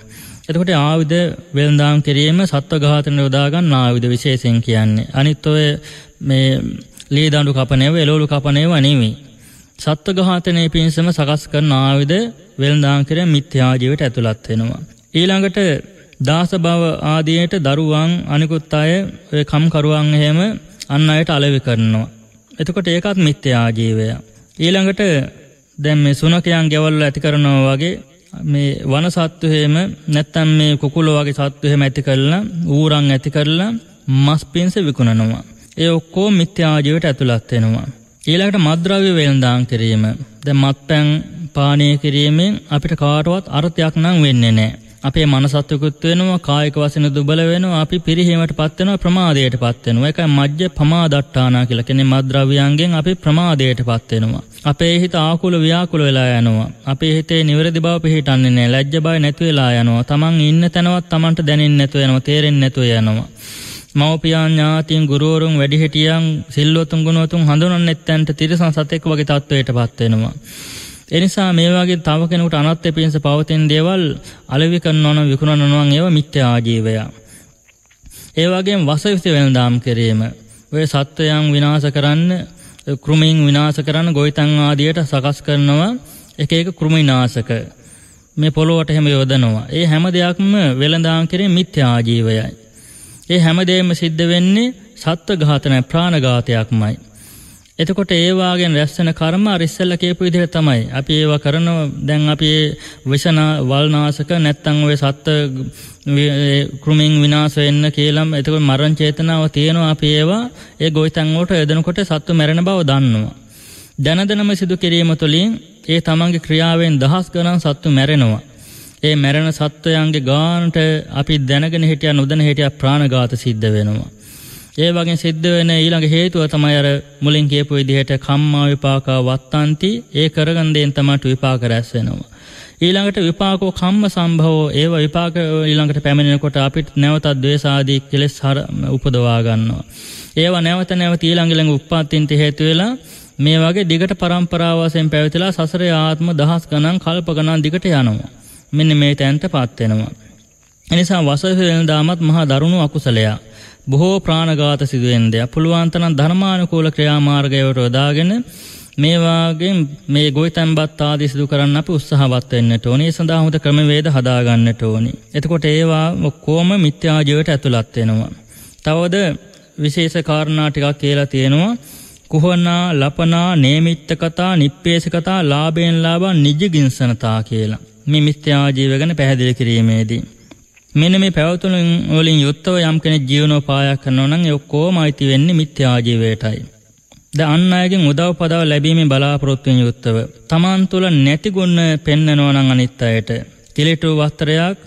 එතකොට ආවිද වෙළඳාම් කිරීම සත්ව ඝාතන යොදාගන්න ආවිද විශේෂයෙන් කියන්නේ. අනිත් ඔය මේ ලී දඬු කපනේව එළවලු කපනේව නෙමෙයි. සත්ව ඝාතනයේ පින්සම සකස් කරන ආවිද වෙළඳාම් කිරීම මිත්‍යා ජීවිත ඇතුළත් වෙනවා. ඊළඟට දාස භව ආදියට දරුවන් අනිකුත් අය ඔය කම්කරුවන් එහෙම අන් අයට අලෙවි කරනවා. එතකොට ඒකත් මිත්‍යා ජීවය. ඊළඟට දැන් මේ සුනකයන් ගෙවල්ල ඇති කරනවා වගේ මේ වන සත්තු හේම නැත්තම් මේ කුකුල වගේ සත්තු හේම ඇති කරලා ඌරන් ඇති කරලා මස් පින්ස විකුණනවා. ඒ ඔක්කොම මිත්‍යා ජීවිතයට ඇතුළත් වෙනවා. ඊළඟට මද්ද්‍රව්‍ය වෙළඳාම් කිරීම. දැන් මත්පැන් පානය කිරීමෙන් අපිට කාටවත් අර්ථයක් නම් වෙන්නේ නැහැ. අපේ මනසත්වකුත් වෙනවා කායික වශයෙන් දුබල වෙනවා අපි පිරිහීමටපත් වෙනවා ප්‍රමාදයටපත් වෙනවා ඒකයි මජ්ජ ප්‍රමාදට්ඨානා කියලා කියන්නේ මද්ද්‍රව්‍යයන්ගෙන් අපි ප්‍රමාදයටපත් වෙනවා අපේ හිත ආකුල ව්‍යාකුල වෙලා යනවා අපේ හිතේ නිවැරදි බව පිහිටන්නේ නැහැ ලැජ්ජ බය නැති වෙලා යනවා තමන් ඉන්න තැනවත් තමන්ට දැනෙන්නේ නැතුව යනවා තේරෙන්නේ නැතුව යනවා මව්පියන් ඥාතීන් ගුරුවරුන් වැඩිහිටියන් සිල්වතුන් ගුණවතුන් හඳුනන්නේ නැත්නම් තිරසන් සතෙක් වගේ තත්වයකටපත් වෙනවා එනිසා මේ වගේ තව කෙනෙකුට අනත්ත්‍ය පිණිස පවතින දේවල් අලෙවි කරනවන විකුණනවන් ඒවා මිත්‍යා ආජීවය. ඒ වගේම වසවිස වෙනදාම් කිරීම ඔය සත්වයන් විනාශ කරන්න කෘමීන් විනාශ කරන්න ගොවිතැන් ආදියට සකස් කරනවා එක එක කෘමිනාශක මේ පොළොවට හැම යොදනවා. ඒ හැම දෙයක්ම වෙළඳාම් කිරීම මිත්‍යා ආජීවයයි. ඒ හැම දෙයක්ම සිද්ධ වෙන්නේ සත්ත්ව ඝාතනය ප්‍රාණඝාතයක්මයි. එතකොට ඒවාගෙන් රැස්සන කර්ම රිස්සල්ල කේපු විදිහට තමයි. අපි ඒවා කරනවා දැන් අපි විෂන වල්නාශක නැත්තම් ඔය සත්ත්ව කෘමෙන් විනාශ වෙන්න කියලා එතකොට මරණ චේතනාව තියෙනවා අපි ඒවා ඒ ගොවිතැන් වලට යොදනකොට සත්තු මැරෙන බව දන්නවා. දැනදැනම සිදු කිරීම තුළින් ඒ තමන්ගේ ක්‍රියාවෙන් දහස් ගණන් සත්තු මැරෙනවා. ඒ මැරෙන සත්වයන්ගේ ගානට අපි දැනගෙන හිටියා නොදැන හිටියා ප්‍රාණඝාත සිද්ධ වෙනවා. ඒ වගේ සිද්ධ වෙන ඊළඟ හේතුව තමයි අර මුලින් කියපු විදිහට කම්මා විපාක වත්තන්ති ඒ කරගන්න දෙයින් තමයි විපාක රැස් වෙනවා. ඊළඟට විපාකෝ කම්ම සම්භවෝ ඒව විපාක ඊළඟට පැමිණෙනකොට අපිට නැවතත් ද්වේෂ ආදී කෙලෙස් උපදවා ගන්නවා. ඒවා නැවත නැවත ඊළඟ ඊළඟ උප්පත්තින්ට හේතු වෙලා මේ වගේ දිගට පරම්පරාවසෙන් පැවතිලා සසරේ ආත්ම දහස් ගණන් කල්ප ගණන් දිගට යනවා. මෙන්න මේ තැනටපත් වෙනවා. එනිසා වසවිසෙන්දාමත් මහා දරුණු අකුසලයක්. බොහෝ ප්‍රාණඝාත සිදුවෙන දෙයක්. පුළුවන් තරම් ධර්මානුකූල ක්‍රියාමාර්ගයට යොදාගෙන මේ වාගේ මේ ගොවිතැන්පත් ආදී සිදු කරන්න අපි උත්සාහවත් වෙන්නට ඕනේ. ඒ සඳහා හොඳ ක්‍රමවේද හදා ගන්නට ඕනේ. එතකොට ඒවා ඔක්කොම මිත්‍යා ජීවිතයට ඇතුළත් වෙනවා. තවද විශේෂ කාරණා ටිකක් කියලා තියෙනවා. කුහනා ලපනා නේමිත්ත කතා නිප්පේස කතා ලාභයෙන් ලාභ නිජගින්සනතා කියලා මේ මිත්‍යා ජීව ගැන පැහැදිලි කිරීමේදී මෙන මේ පැවතුලින් වලින් යුත්තව යම් කෙනෙක් ජීවනෝපායක් කරනවා නම් ඒ ඔක්කොම අයිති වෙන්නේ මිත්‍යා ජීවයටයි. ද අන් අයගෙන් උදව් පදව ලැබීමේ බලාපොරොත්තුෙන් යුත්තව තමන් තුළ නැති ගුණ පෙන්නනවා නම් අනිත් අයට කිලිටු වස්ත්‍රයක්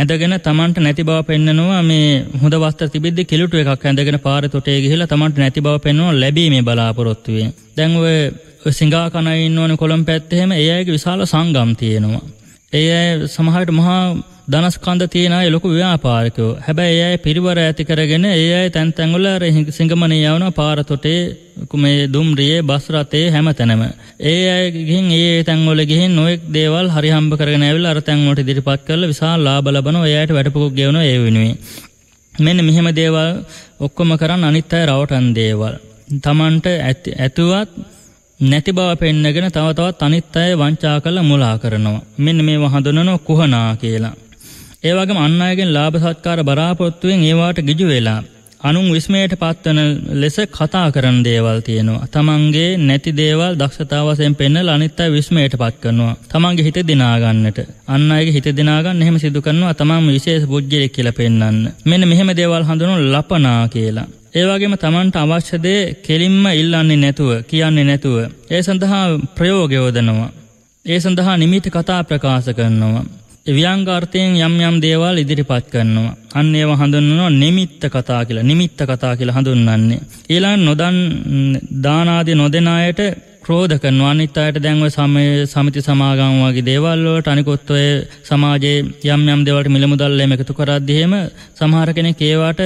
ඇඳගෙන තමන්ට නැති බව පෙන්නනවා මේ හොඳ වස්ත්‍ර තිබිද්දි කිලුටු එකක් ඇඳගෙන පාර තොටේ ගිහිලා තමන්ට නැති බව පෙන්වනවා ලැබීමේ බලාපොරොත්තුවෙන්. දැන් ඔය සිංහා කනයි ඉන්න ඕනේ කොළඹ පැත්තේ එහෙම ඒ අයගේ විශාල සංගම් තියෙනවා. ඒ සමහට මහා දනස්කන්ද තියෙනයි ලොකු ව්‍යාපාරකයෝ හැබැයි ඒයි පිරිවර ඇති කරගෙන ඒයි තැන්තැංගුල සිංගමනය යවන පාරතොටේ කුමේ දුම්රියේ බස්රතේ හැම තැනම. ඒ අය ගිහින් ඒ තැන්වල ගිහින් නොයෙක් දේවල් හරිහම්බ කරගෙන ඇවිල්ලා අර තැන්වලට ඉදිරිපත් කරලා විශාල ලාභ ලබන එයාට වැඩපොකුක් ගෙවන ඒ වෙනුවෙන්. මෙන්න මෙහෙම දේවල් ඔක්කොම කරන් අනිත් අය රවටන් දේවල්. Tamanට ඇතුවත් නැති බව පෙන්නගෙන තව තවත් අනිත් අය වංචා කරලා මුලා කරනවා. මෙන්න මේව හඳුනන කුහනා කියලා. ඒ වගේම අන් අයගෙන් ලාභ සත්කාර බලාපොරොත්තුෙන් ඒවාට ගිජු වෙලා අනුන් විස්මයට පත්වන ලෙස කතා කරන දේවල් තියෙනවා. තමන්ගේ නැති දේවල් දක්ෂතාවසයෙන් පෙන්නලා අනිත් අය විස්මයට පත් කරනවා. තමන්ගේ හිත දිනා ගන්නට. අන් අයගේ හිත දිනා ගන්න එහෙම සිදු කරනවා. තමන් විශේෂ බුද්ධිය කියලා පෙන්වන්න. මෙන්න මෙහෙම දේවල් හඳුනන ලපනා කියලා. ඒවාගේම තමන්ට අවශ්‍යදේ කෙලින්ම ඉල්ලන්නේ නැතුව කියන්නේ නැතුව. ඒ සඳහා ප්‍රයෝගයෝදනවා. ඒ සඳහා නිමිට කතා ප්‍රකාශ කරනවා. ව්‍යංගාර්ථයෙන් යම් යම් දේවල් ඉදිරිපත් කරනවා. අන්න ඒව හඳුන්වනවා නිමිත්ත කතා කියලා. නිමිත්ත කතා කියලා හඳුන්වන්නේ. ඊළඟ නොදන් දාන ආදී නොදෙන අයට ක්‍රෝධ කරනවා. අනිත් අයට දැන් ඔය සමිති සමාගම් වගේ දේවල් වලට අනිකොත් ඔය සමාජයේ යම් යම් දේවල්ට මිලමුදල් එහෙම එකතු කරද්දී එහෙම සමහර කෙනෙක් ඒවට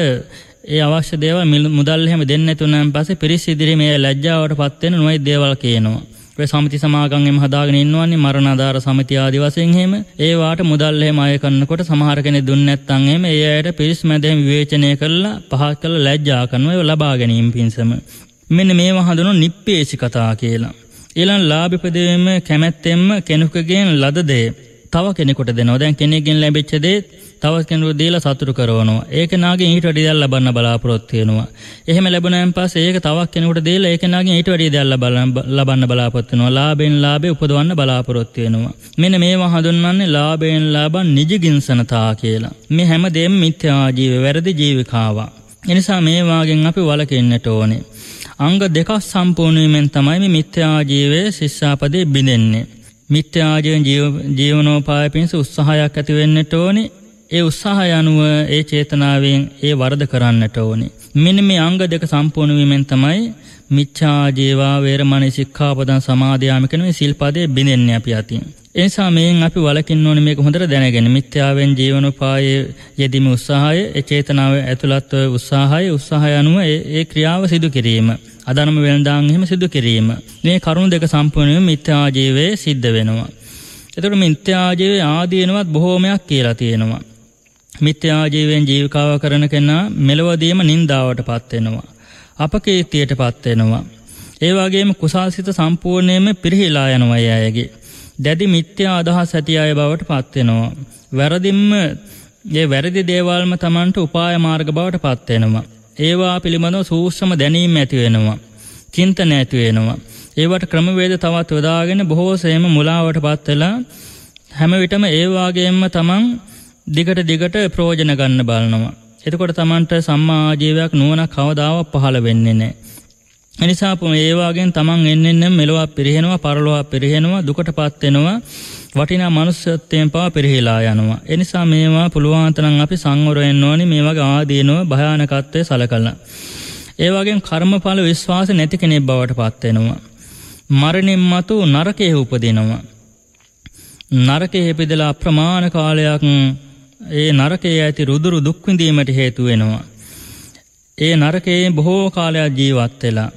ඒ අවශ්‍ය දේවල් මුදල් එහෙම දෙන්නේ නැතුව නම් පස්සේ පිරිස් ඉදිරියේ මේ ලැජ්ජාවට පත් වෙන නොයි දේවල් කියනවා. ඔය සමිති සමාගම් එහෙම හදාගෙන ඉන්නවන්නේ මරණ ආධාර සමිති ආදි වශයෙන් එහෙම ඒ වාට මුදල් එහෙම අය කරනකොට සමහර කෙනෙක් දුන්නේ නැත්නම් එහෙම ඒ අයට පිරිස් මැද එහෙම විවේචනය කරලා පහත් කරලා ලැජ්ජා කරනවා ඒව ලබා ගැනීම පිණිසම. මෙන්න මේව හඳුනන නිප්පේසි කතා කියලා. ඊළඟ ලාභපදෙම කැමැත්තෙන්ම කෙනෙකුගෙන් ලද දේ තව කෙනෙකුට දෙනවා. දැන් කෙනෙක්ගෙන් ලැබෙච්ච දේ තව කෙනෙකුට දීලා සතුටු කරනවා. ඒක නාගෙන් ඊට වැඩි දෙයක් ලබන්න බලාපොරොත්තු වෙනවා. එහෙම ලැබුණාන් පස්සේ ඒක තවත් කෙනෙකුට දීලා ඒක නාගෙන් ඊට වැඩි දෙයක් ලබන්න බලාපොරොත්තු වෙනවා. ලාභෙන් ලාභේ උපදවන්න බලාපොරොත්තු වෙනවා. මෙන්න මේවා හඳුන්වන්නේ ලාභෙන් ලාභන් නිජගින්සනතා කියලා. මේ හැමදේම මිත්‍යා ජීව වැරදි ජීවිකාවක්. එනිසා මේ වාගෙන් අපි වළකින්නට ඕනේ. අංග දෙකක් සම්පූර්ණ වීමෙන් තමයි මේ මිත්‍යා ජීවයේ ශිෂ්‍යාපදේ බිඳෙන්නේ. මිත්‍යාජයෙන් ජීවනෝපාය පිණිස උත්සාහයක් ඇති වෙන්නට ඕනේ. ඒ උත්සාහ යනුව ඒ චේතනාවෙන් ඒ වරද කරන්නට ඕනේ. මෙන්න මේ අංග දෙක සම්පූර්ණ වීමෙන් තමයි මිච්ඡා ජීවා වේරමණී සික්ඛාපදං සමාදියාම කියන මේ සිල්පදේ බිඳෙන්නේ අපි අතින්. ඒ නිසා මේෙන් අපි වළකින්න ඕනේ මේක හොඳට දැනගෙන මිත්‍යාවෙන් ජීවනෝපායේ යෙදීම උත්සාහය, ඒ චේතනාව ඇතුළත් උත්සාහය, උත්සාහය අනුව ඒ ක්‍රියාව සිදු කිරීම, අදනම වෙනදාන් එහෙම සිදු කිරීම. මේ කරුණු දෙක සම්පූර්ණයෙන් මිත්‍යා ජීවයේ සිද්ධ වෙනවා. එතකොට මිත්‍යා ජීවයේ ආදීනවත් බොහෝමයක් කියලා තියෙනවා. මිත්‍යාජීවයෙන් ජීවිකාව කරන කෙනා මෙලොවදීම නින්දාවට පත්වෙනවා. අපකීර්තියට පත්වෙනවා. ඒවාගේම කුසාසිත සම්පූර්ණයම පිරිහිලා යනවයි අයගේ. දැඩි මිත්‍යා අදහස් ඇති අය බවට පත්වෙනවා. වැරදිම්ම ඒ වැරදි දේවල්ම තමන්ට උපාය මාර්ග බවට පත්වෙනවා. ඒවා පිළිබඳව සූෂ්ම දැනීම ඇතිවෙනවා. චින්තන ඇතිවෙනවා. ඒවට ක්‍රමවේද තවත් යොදාගෙන බොහෝසේම මුලාවට පත්වෙලා හැම විටම ඒවාගේම තමන් දිගට දිගට ප්‍රෝජන ගන්න බලනවා. එතකොට තමන්ට සම්මා ආජීවයක් නුවණක් කවදාවත් පහළ වෙන්නේ නැහැ. එනිසා මේ වාගෙන් තමන් එන්නෙන් මෙලොව පිරිහෙනවා, පරලොව පිරිහෙනවා, දුකටපත් වෙනවා, වටිනා මනුස්සත්වයෙන් පවා පිරිහිලා යනවා. එනිසා මේවා පුළුවන් තරම් අපි සංවර වෙන්න ඕනේ මේ වගේ ආදීනව භයානකත්වයේ සලකලා. ඒ වගේම කර්මඵල විශ්වාස නැති කෙනෙක් බවට පත් වෙනවා. මරණින් මතු නරකයේ උපදිනවා. නරකයේ ඉපදලා ප්‍රමාණ කාලයක් ඒ නරකයේ ඇති රුදුරු දුක්විඳීමට හේතු වෙනවා. ඒ නරකයේ බොහෝ කාලයක් ජීවත් වෙලා.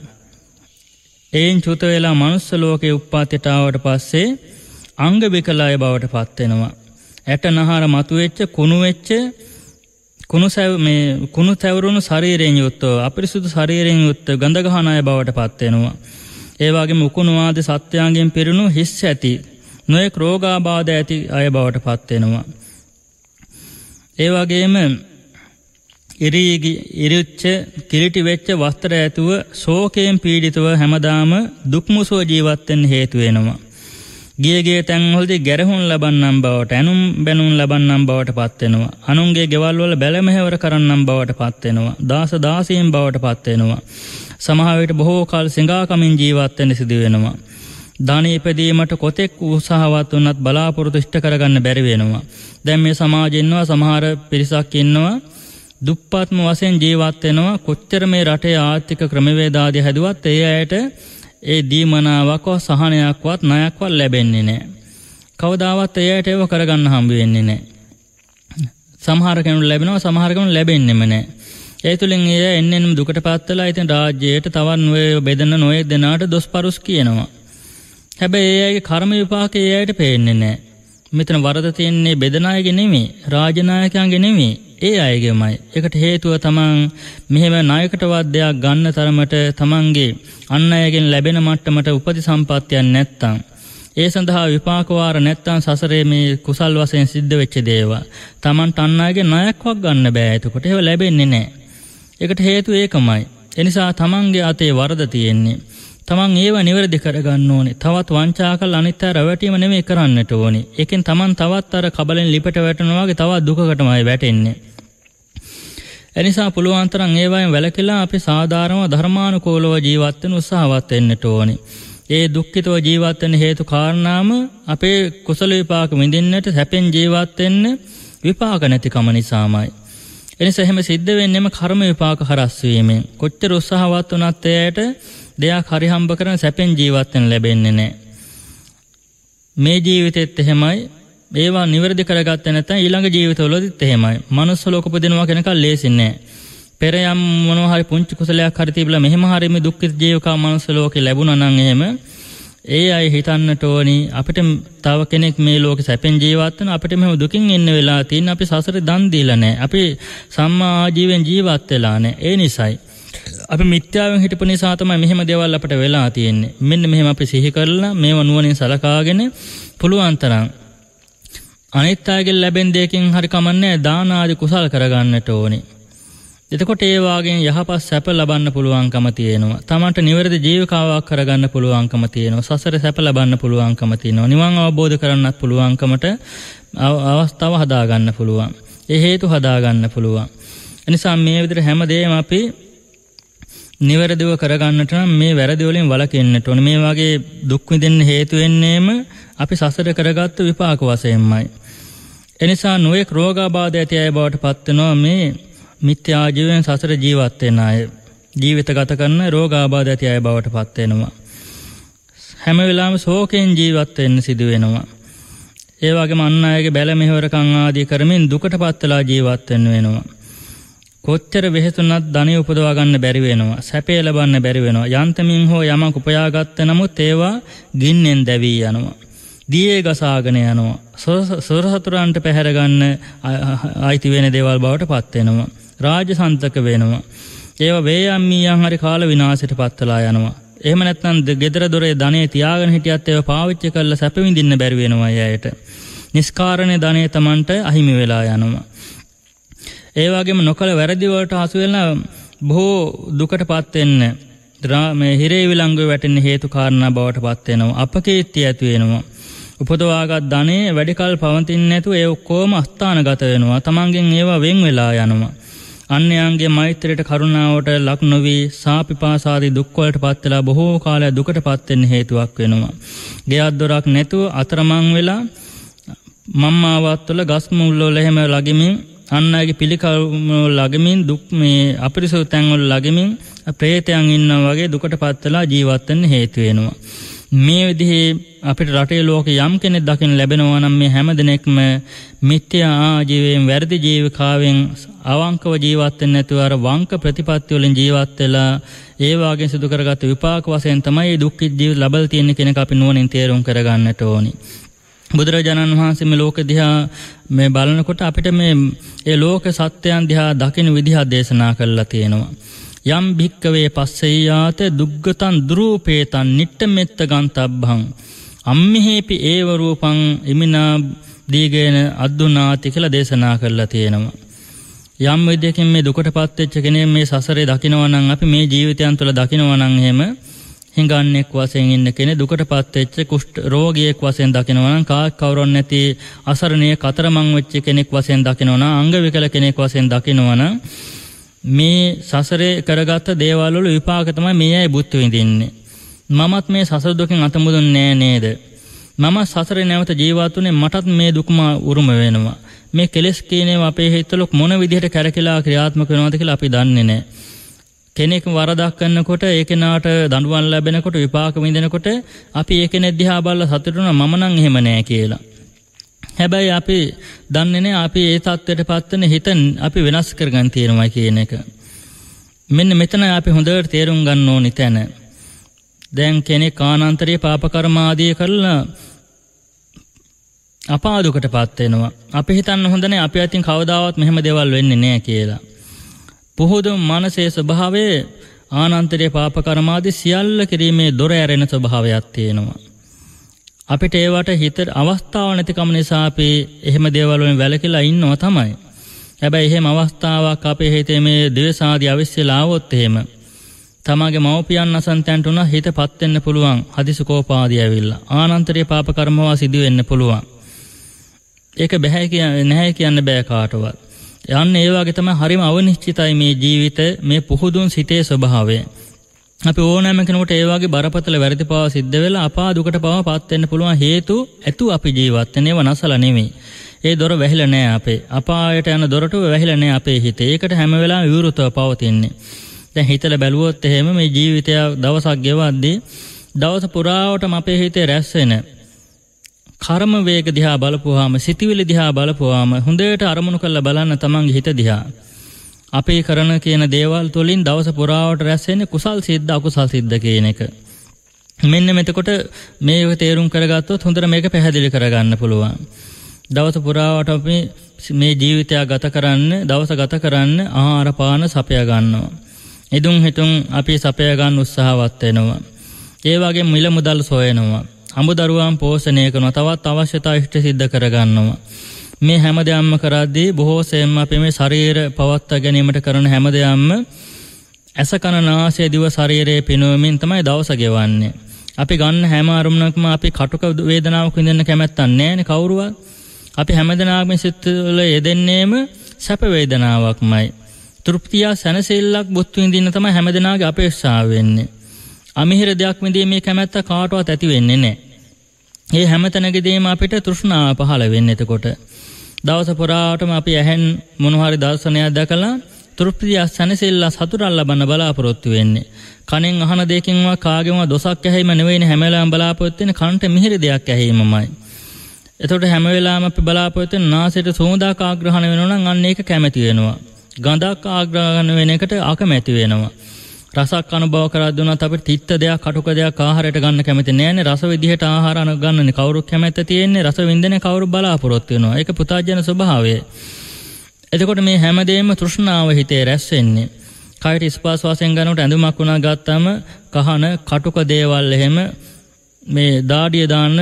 එයින් චුත වෙලා මනුස්ස ලෝකේ උප්පාතිටාවට පස්සේ අංග විකලාය බවට පත් වෙනවා. ඇට නහර මතුවෙච්ච කුණු වෙච්ච කුණු සැව මේ කුණු තැවරුණු ශරීරයෙන් යුක්ත අපිරිසුදු ශරීරයෙන් යුක්ත ගඳ ගහන අය බවට පත් වෙනවා. ඒ වගේම උකුණු ආදී සත්‍යයන්ගෙන් පිරුණු හිස් ඇති නොයෙක් රෝගාබාධ ඇති අය බවට පත් වෙනවා. ඒවගේම ඉරීගි ඉරුච්ච කිලිටි වෙච්ච වස්තර ඇතුව සෝකයෙන් පීඩිතව හැමදාම දුක්මුසුව ජීවත්තෙන් හේතුවෙනවා. ගියගේ තැන්හොල්දි ගැරහුන් ලබන්නම් බවට ඇනුම් බැනුම් ලබන්නම් බවට පත්වෙනවා. අනුන්ගේ ගෙවල්වල බැලමහෙවර කරන්නම් බවට පත්වෙනවා. දාස දාසයෙන් බවට පත්වෙනවා. සමහාවිට බොහෝ කල් සිංගාකමින් ජීවත්තෙන සිදුවෙනවා. ධනීපදීමට කොතෙක් උසාහවත් වන්නත් බලාපොරොතු ෂ්ට කරගන්න බැරිවෙනවා. දැම් මේ සමාජෙන්වා සමහර පිරිසක් ඉන්නවා. දුප්පත්ම වසෙන් ජීවත්වෙනවා කොච්චර මේ රටේ ආර්ථික ක්‍රමවේදාදය හැදුවත් ඒ අයට ඒ දීමනාවකෝ සහනයක්වත් නයක්වල් ලැබෙන්නේ නෑ. කවදාවත් එයට ඒව කරගන්න හම්බුවෙන්නේ නෑ. සමහරකනු ලැබෙනවා සමහරකනු ලැබෙන්න්නෙම නෑ. ඒ තුළින් ඒ එන්නෙන් දුකට පත්වලා ඉතින් රාජ්‍යයට තවන් ඔය බෙදන්න නොයෙක් දෙනාට දොස් පරුස් කියනවා. හැබැයි ඒ අයගේ කර්ම විපාක ඒ අයට පේන්නේ නැහැ. මෙතන වරද තියෙන්නේ බෙදනායගේ නෙමෙයි, රාජනායකයන්ගේ නෙමෙයි, ඒ අයගෙමයි. ඒකට හේතුව තමන් මෙහෙම ණයකටවත් දෙයක් ගන්න තරමට තමන්ගේ අන් අයගෙන් ලැබෙන මට්ටමට උපති සම්පත්තියක් නැත්තම් ඒ සඳහා විපාක වාර නැත්තම් සසරේ මේ කුසල් වශයෙන් සිද්ධ වෙච්ච දේවා තමන්ට අන් අයගේ ණයක්වත් ගන්න බෑ. එතකොට ඒව ලැබෙන්නේ නැහැ. ඒකට හේතුව ඒකමයි. එනිසා තමන්ගේ අතේ වරද තියෙන්නේ. තමන් ඒව නිවැරදි කරගන්න ඕනේ. තවත් වංචා කළ අනිත් අය රැවටීම නෙමෙයි කරන්නට ඕනේ. ඒකෙන් තමන් තවත් අර කබලෙන් ලිපට වැටෙනවා වගේ තවත් දුකකටමයි වැටෙන්නේ. එනිසා පුළුවන් තරම් ඒවයින් වැළකීලා අපි සාධාරණව ධර්මානුකූලව ජීවත් වෙන උත්සාහවත් වෙන්නට ඕනේ. ඒ දුක්ඛිතව ජීවත් වෙන හේතු කාරණාම අපේ කුසල විපාක විඳින්නට හැපෙන් ජීවත් වෙන්න විපාක නැතිකම නිසාමයි. එනිසා එහෙම සිද්ධ වෙන්නේම කර්ම විපාක හරස් වීමෙන්. කොච්චර උත්සාහවත් වුණත් එයට දෙයක් හරි හම්බ කරන සැපෙන් ජීවත් වෙන්න ලැබෙන්නේ නැහැ. මේ ජීවිතෙත් එහෙමයි ඒවා නිවැරදි කරගත්තේ නැත්නම් ඊළඟ ජීවිතවලදීත් එහෙමයි. මනුස්ස ලෝක උපදිනවා කෙනකල් ලේසි නෑ. පෙර යම් මොනවා හරි පුංචි කුසලයක් හරි තිබිලා මෙහෙම හරි මේ දුක්ඛිත ජීවකා මනුස්ස ලෝකේ ලැබුණා නම් එහෙම ඒ අය හිතන්නට ඕනි අපිට තව කෙනෙක් මේ ලෝකේ සැපෙන් ජීවත් වෙන අපිට මෙහෙම දුකින් එන්න වෙලා තියෙන අපි සසරේ දන් දීලා නැහැ. අපි සම්මා ආජීවෙන් ජීවත් වෙලා නැහැ. ඒ නිසායි අපි මිත්‍යාවෙන් හිටපු නිසා තමයි මෙහෙම දේවල් අපට වෙලා තියෙන්නේ. මෙන්න මෙහෙම අපි සිහි කරලා මේව නුවණින් සලකාගෙන පුළුවන් තරම් අනිත් අයගේ ලැබෙන දෙයකින් හරි කමන්නේ දාන ආදි කුසල් කරගන්නට ඕනේ. එතකොට ඒ වාගෙන් යහපත් සැප ලබන්න පුළුවන්කම තියෙනවා. තමන්ට නිවැරදි ජීවිකාවක් කරගන්න පුළුවන්කම තියෙනවා. සසර සැප ලබන්න පුළුවන්කම තියෙනවා. නිවන් අවබෝධ කරගන්නත් පුළුවන්කමට අවස්ථාව හදාගන්න පුළුවන්. ඒ හේතු හදාගන්න පුළුවන්. එනිසා මේ විදිහට හැමදේම අපි නිවැරදිව කරගන්නට නම් මේ වැරදි වලින් වළකින්නට ඕනේ. මේ වගේ දුක් විඳින්න හේතු වෙන්නේම අපි සසර කරගත්තු විපාක වශයෙන්මයි. එනිසා නොයෙක් රෝගාබාධ ඇති අය බවට පත් වෙනවා මේ මිත්‍යා ජීවෙන් සසර ජීවත් වෙන අය. ජීවිත ගත කරන රෝගාබාධ ඇති අය බවට පත් වෙනවා. හැම වෙලාවෙම ශෝකයෙන් ජීවත් වෙන්න සිදු වෙනවා. ඒ වගේම අන් අයගේ බැල මෙහෙවරකම් ආදී කරමින් දුකටපත් වෙලා ජීවත් වෙන්න වෙනවා. කොච්චර වෙහෙසුනත් ධනෙ උපදවා ගන්න බැරි වෙනවා සැපේ ලබන්න බැරි වෙනවා යන්තමින් හෝ යමක් උපයාගත්ත නමුත් ඒවා ගින්නෙන් දැවී යනවා දියේ ගසාගෙන යනවා සොර සතුරන්ට පැහැර ගන්න අයිති වෙන දේවල් බවට පත් වෙනවා රාජසන්තක වෙනවා ඒවා වේයම් මීයන් හරි කාල විනාශයට පත්වලා යනවා එහෙම නැත්නම් ගෙදර දොරේ ධනෙ තියාගෙන හිටියත් ඒවා පාවිච්චි කරලා සැප විඳින්න බැරි වෙනවා අයට නිස්කාරණේ ධනෙ Tamanට අහිමි වෙලා යනවා ඒවාගේම නොකළ වැරදිවලට හසුවෙල්ල බොහෝ දුකට පත්වෙන්න. ද්‍රාම හිරේ විලංගුව වැටෙන් හේතු කාරණ බවට පත්වෙනවා. අප කේත්ති ඇතිවෙනවා. උපදවාගත් ධනේ වැඩිකල් පවතින් නැතු ඒ ඔක්කෝම අස්ථාන ගතවෙනවා තමන්ගෙන් ඒවා වෙන් වෙලා යනවා. අන්‍යයන්ගේ මෛත්‍රයට කරුණාවට ලක් නොවී සාපිපාසාදී දුක්වලට පත්වෙලා බොහෝ කාලය දුකට පත්වෙන් හේතුවක් වෙනවා. ගෙයත්දොරක් නැතුව අතරමං වෙලා මම්මාවත්තුල ගස්මුල්ලෝ ලෙහෙම ලගිමින් අන්නගේ පිළිකල්ම ලගමින් දුක් මේ අපිරිසු තැන්වල ලගමින් ප්‍රේතයන් ඉන්න වගේ දුකට පත්වලා ජීවත්තන්න හේතුවෙනවා. මේ විදිහේ අපිට රටේ ලෝක යම් කෙනෙක් දකින් ලැබෙනවා නම් මේ හැම දිනෙකම මිත්‍ය ආජීවයෙන් වැරදි ජීවිකාවෙන් අවංකව ජීවත් වෙන්නේ නැතුව අර වංක ප්‍රතිපත්ති වලින් ජීවත් වෙලා ඒ වාගෙන් සිදු කරගත් විපාක වශයෙන් තමයි දුක් ජීවිත ලබලා තියෙන කෙනෙක් අපි නුවණින් තේරුම් කරගන්නට ඕනි. බුදුරජාණන් වහන්සේ මේ ලෝක දිහා මේ බලනකොට අපිට මේ ඒ ලෝක සත්‍යයන් දිහා දකින විදිහා දේශනා කරලා තියෙනවා. යම් භික්කවේ පස්සෙයාත දුග්ගතන් දුරූපේතන් නිට්ට මෙත්ත ගන්තබ්බං. අම්මිහිපි ඒවරූපං ඉමිනා දීගේන අද්දුනාති කියලා දේශනා කරලා තියෙනවා. යම් විදියකින් මේ දුකට පත්වෙච්ච කෙනෙක් මේ සසරේ දකිනවා නම් අපි මේ ජීවිතයන් තුළ දකිනවා නම් එහෙම හිඟන්නෙක් වසයෙන් ඉන්න කෙනෙ දුකට පත්වෙච්ච කුෂ්ට රෝගියෙක් වසයෙන් දකිනවන කාක් කවරොන් නැති අසරණය කතරමං වෙච්ච කෙනෙක් වසයෙන් දකිනවන අංගවිකල කෙනෙක් වසයෙන් දකිනවන මේ සසරේ කරගත්ත දේවල්ලු විපාකතම මේ අයි බුත්තු විඳින්නේ. මමත් මේ සසරදුකින් අතමුදුන් නෑ නේද. මම සසර නැවත ජීවත්තුනේ මටත් මේ දුක්ම උරුම වෙනවා. මේ කෙලෙස් කියනේ අපේ හිතලොක් මොන විදිහට කැරකිලා ක්‍රියාත්මක වෙනවද කියලා අපි දන්නේ නැහැ. කෙනෙක් වරදක් කරනකොට ඒ කෙනාට දඬුවම් ලැබෙනකොට විපාක විඳිනකොට අපි ඒ කෙනෙක් දිහා බලලා සතුටු වෙනවා මම නම් එහෙම නෑ කියලා. හැබැයි අපි දන්නේ නෑ අපි ඒ தත්ත්වයට පත්වන හිත අපි වෙනස් කරගන්න තියෙනවා කියන එක. මෙන්න මෙතන අපි හොඳට තේරුම් ගන්න ඕනි තැන. දැන් කෙනෙක් ආනන්තරයේ පාප කර්ම ආදී කරලා අපාදුකටපත් වෙනවා. අපි හිතන්න හොඳ නෑ අපි අතින් කවදාවත් මෙහෙම දේවල් වෙන්නේ නෑ කියලා. පුහුදු මනසේ ස්වභාවේ ආනන්තරය පාපකරමාදි සියල්ල කිරීමේ දොර ඇරෙන ස්වභාවයක් තියෙනවා. අපිට ඒවට හිත අවස්ථාව නැතිකම නිසා අපි එහෙම දේවල් වලින් වැළකීලා ඉන්නව තමයි. හැබැයි එහෙම අවස්ථාවක් අපේ හිතේ මේ ද්වේෂාදී අවිස්සලා આવොත් එහෙම තමාගේ මව්පියන් අසන්තයන්ට උනා හිතපත් වෙන්න පුළුවන් හදිසි කෝපාදී ඇවිල්ලා ආනන්තරිය පාප කර්මවා සිදු වෙන්න පුළුවන් ඒක බෑ කියන්නේ නැහැ කියන්න බෑ කාටවත් යන්න ඒ වගේ තමයි හරිම අවනිශ්චිතයි මේ ජීවිත මේ පුහුදුන් සිතේ ස්වභාවය. අපි ඕනෑම කෙනෙකුට ඒ වගේ බරපතල වැරදි පාව සිද්ධ වෙලා අපා දුකට පවා පත් වෙන්න පුළුවන් හේතු ඇතු අපි ජීවත් වෙනේව නැසල නෙමෙයි. ඒ දොර වැහිලා නෑ අපේ. අපායට යන දොරට වැහිලා නෑ අපේ හිතේ. ඒකට හැම වෙලාවෙම විවෘතව පවතින්නේ. දැන් හිතලා බැලුවොත් එහෙම මේ ජීවිතය දවසක් ගෙවද්දී දවස පුරාවටම අපේ හිතේ රැස් වෙන කර්ම වේග දිහා බලපුවාම සිතවිලි දිහා බලපුවාම හොඳට අරමුණු කරලා බලන්න තමන්ගේ හිත දිහා. අපේ කරන කියන දේවල් තුළින් දවස පුරාවට රැස් වෙන්නේ කුසල් සිද්ධ අකුසල් සිද්ධ කියන එක. මෙන්න මෙතකොට මේක තේරුම් කරගත්තොත් හොඳට මේක පැහැදිලි කරගන්න පුළුවන්. දවස පුරාවට අපි මේ ජීවිතය ගත කරන්න දවස ගත කරන්න ආහාර පාන සපයා ගන්නවා. ඉදුම් හිටුම් අපි සපයා ගන්න උත්සාහවත් වෙනවා. ඒ වගේ මිල මුදල් සොයනවා. අඹදරුවන් පෝෂණය කරනවා තවත් අවශ්‍යතා ඉෂ්ට සිද්ධ කරගන්නවා. මේ හැම දෙයක්ම කරද්දී බොහෝ සෙයින්ම අපි මේ ශරීර පවත්වා ගැනීමට කරන හැම දෙයක්ම ඇස කන නාසය දිව ශරීරයේ පිනවීමෙන් තමයි දවස ගෙවන්නේ. අපි ගන්න හැම අරමුණක්ම අපි කටුක වේදනාවක් විඳින්න කැමැත්තක් නැහැනේ කවුරුවත්. අපි හැමදෙනාගම සිත් වල යෙදෙන්නේම සැප වේදනාවක්මයි. තෘප්තිය සැනසෙල්ලක් බොත් විඳින්න තමයි හැමදෙනාගේ අපේක්ෂාව වෙන්නේ. අමිහිර දෙයක් විඳීමේ කැමැත්ත කාටවත් ඇති වෙන්නේ නැහැ. ඒ හැමතැනකදීම අපිට තෘෂ්ණාව පහළ වෙන්නේ එතකොට. දවස පුරාවටම අපි ඇහෙන් මොන හරි දර්ශනයක් දැකලා තෘප්තිය සැනසෙල්ල සතුටක් ලබන්න බලාපොරොත්තු වෙන්නේ. කනෙන් අහන දෙයකින්වත් කාගෙම දොසක් ඇහිම නෙවෙයිනේ හැම වෙලාවෙම බලාපොරොත්තු වෙන්නේ කනට මිහිරි දෙයක් ඇහිමමයි. එතකොට හැම වෙලාවෙම අපි බලාපොරොත්තු වෙන නාසයට සෝඳාක ආග්‍රහණය වෙනවා නම් අන්න ඒක කැමැති වෙනවා. ගඳක් ආග්‍රහණය වෙන එකට අකමැති වෙනවා. රසක් අනුභව කරලා දුන්නත් අපිට තිත්ත දෙයක් කටුක දෙයක් ආහාරයට ගන්න කැමති නෑනේ රස විදිහට ආහාර අනුගන්නනේ කවුරු කැමැත්ත තියෙන්නේ රස වින්දනේ කවුරු බලාපොරොත්තු වෙනවා ඒක පුතාජන ස්වභාවය එතකොට මේ හැමදේම තෘෂ්ණාව හිතේ රැස් වෙන්නේ කයට ස්පාස් වාසයෙන් ගන්නකොට ඇඳුමක් වුණා ගත්තාම කහන කටුක දේවල් එහෙම මේ දාඩිය දාන්න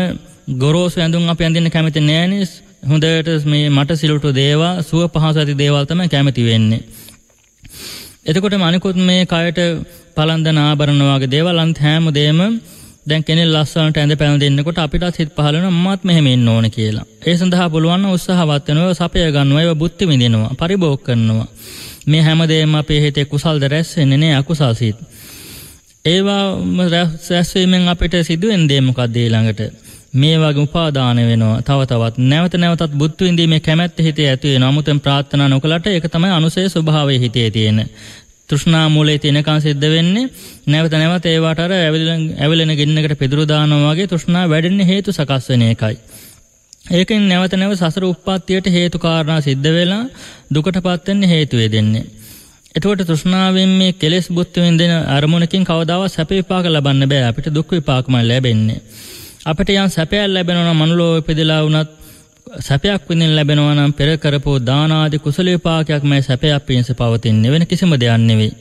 ගොරෝසු ඇඳුම් අපි ඇඳින්න කැමති නෑනේ හොඳට මේ මට සිලුටු දේවා සුව පහස ඇති දේවල් තමයි කැමති වෙන්නේ එතකොට මනිකුත් මේ කයට පලන්ද නාබරණවාගේ දේවල් අන්ත හැමදේම දැන් කෙනෙක් ලස්සනට ඇඳ පැන දෙන්නකොට අපිටත් හිත පහළන මමත් මෙහෙම ඉන්න ඕන කියලා. ඒ සඳහා පුළුවන් උත්සාහවත් වෙනවා, සපය ගන්නවා, ඒව බුද්ධි විඳිනවා, පරිභෝග කරනවා. මේ හැමදේම අපේ හිතේ කුසල්ද රැස් වෙන්නේ නැහැ අකුසල් සිත්. ඒවා රැස් වීමෙන් අපිට සිදුවෙන දේ මොකක්ද ඊළඟට? මේ වගේ උපාදාන වෙනවා තව තවත් නැවත නැවතත් බුද්ධ විඳීමේ කැමැත්ත හිතේ ඇති වෙනවා 아무තෙන් ප්‍රාර්ථනා නොකලට ඒක තමයි අනුසය ස්වභාවයේ හිතේ තියෙන තෘෂ්ණා මූලයේ තියෙනකන් සිද්ධ වෙන්නේ නැවත නැවත ඒ වට අර ඇවිලෙන ගින්නකට පෙදුරු දානවා වගේ තෘෂ්ණා වැඩෙන්න හේතු සකස් වෙන එකයි ඒකෙන් නැවත නැවත සසර උප්පත්තියට හේතු කාරණා සිද්ධ වෙලා දුකටපත් වෙන්න හේතු වෙදෙන්නේ එතකොට තෘෂ්ණාවෙන් මේ කෙලෙස් බුද්ධ විඳින අරමුණකින් කවදාවත් සැප විපාක ලබන්න බෑ අපිට දුක් විපාකමයි ලැබෙන්නේ අපිට යම් සැපයක් ලැබෙනවා නම් මනුලෝ ඉපදලා වුණත් සැපයක් විඳින්න ලැබෙනවා නම් පෙර කරපෝ දාන ආදී කුසල විපාකයක්මයි සැපයක් පිණිස පවතින්නේ වෙන කිසිම දෙයක් නෙවෙයි.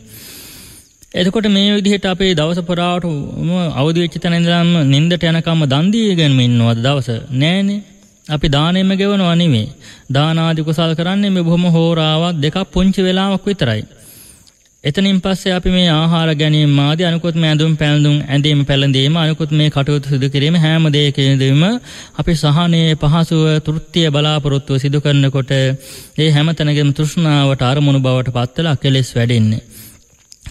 එතකොට මේ විදිහට අපේ දවස පුරාවටම අවදි වෙච්ච තැන ඉඳලාම නිින්දට යනකම්ම දන් දීගෙන ඉන්නවද දවස? නෑනේ. අපි දානෙම ගෙවනවා නෙමෙයි. දාන ආදී කුසල් කරන්නේ මේ බොහොම හෝරාවක් දෙකක් පුංචි වෙලාවක් විතරයි. එතනින් පස්සේ අපි මේ ආහාර ගැනීම ආදී අනුකුත් මේ ඇඳුම් පැළඳුම් ඇඳීම පැළඳීම අනුකුත් මේ කටයුතු සිදු කිරීම හැම දෙයකදීම අපි සහනයේ පහසුව තෘප්තිය බලාපොරොත්තුව සිදු කරනකොට ඒ හැම තැනකම තෘෂ්ණාවට අරමුණු බවට පත්වලා කෙලෙස් වැඩෙන්නේ.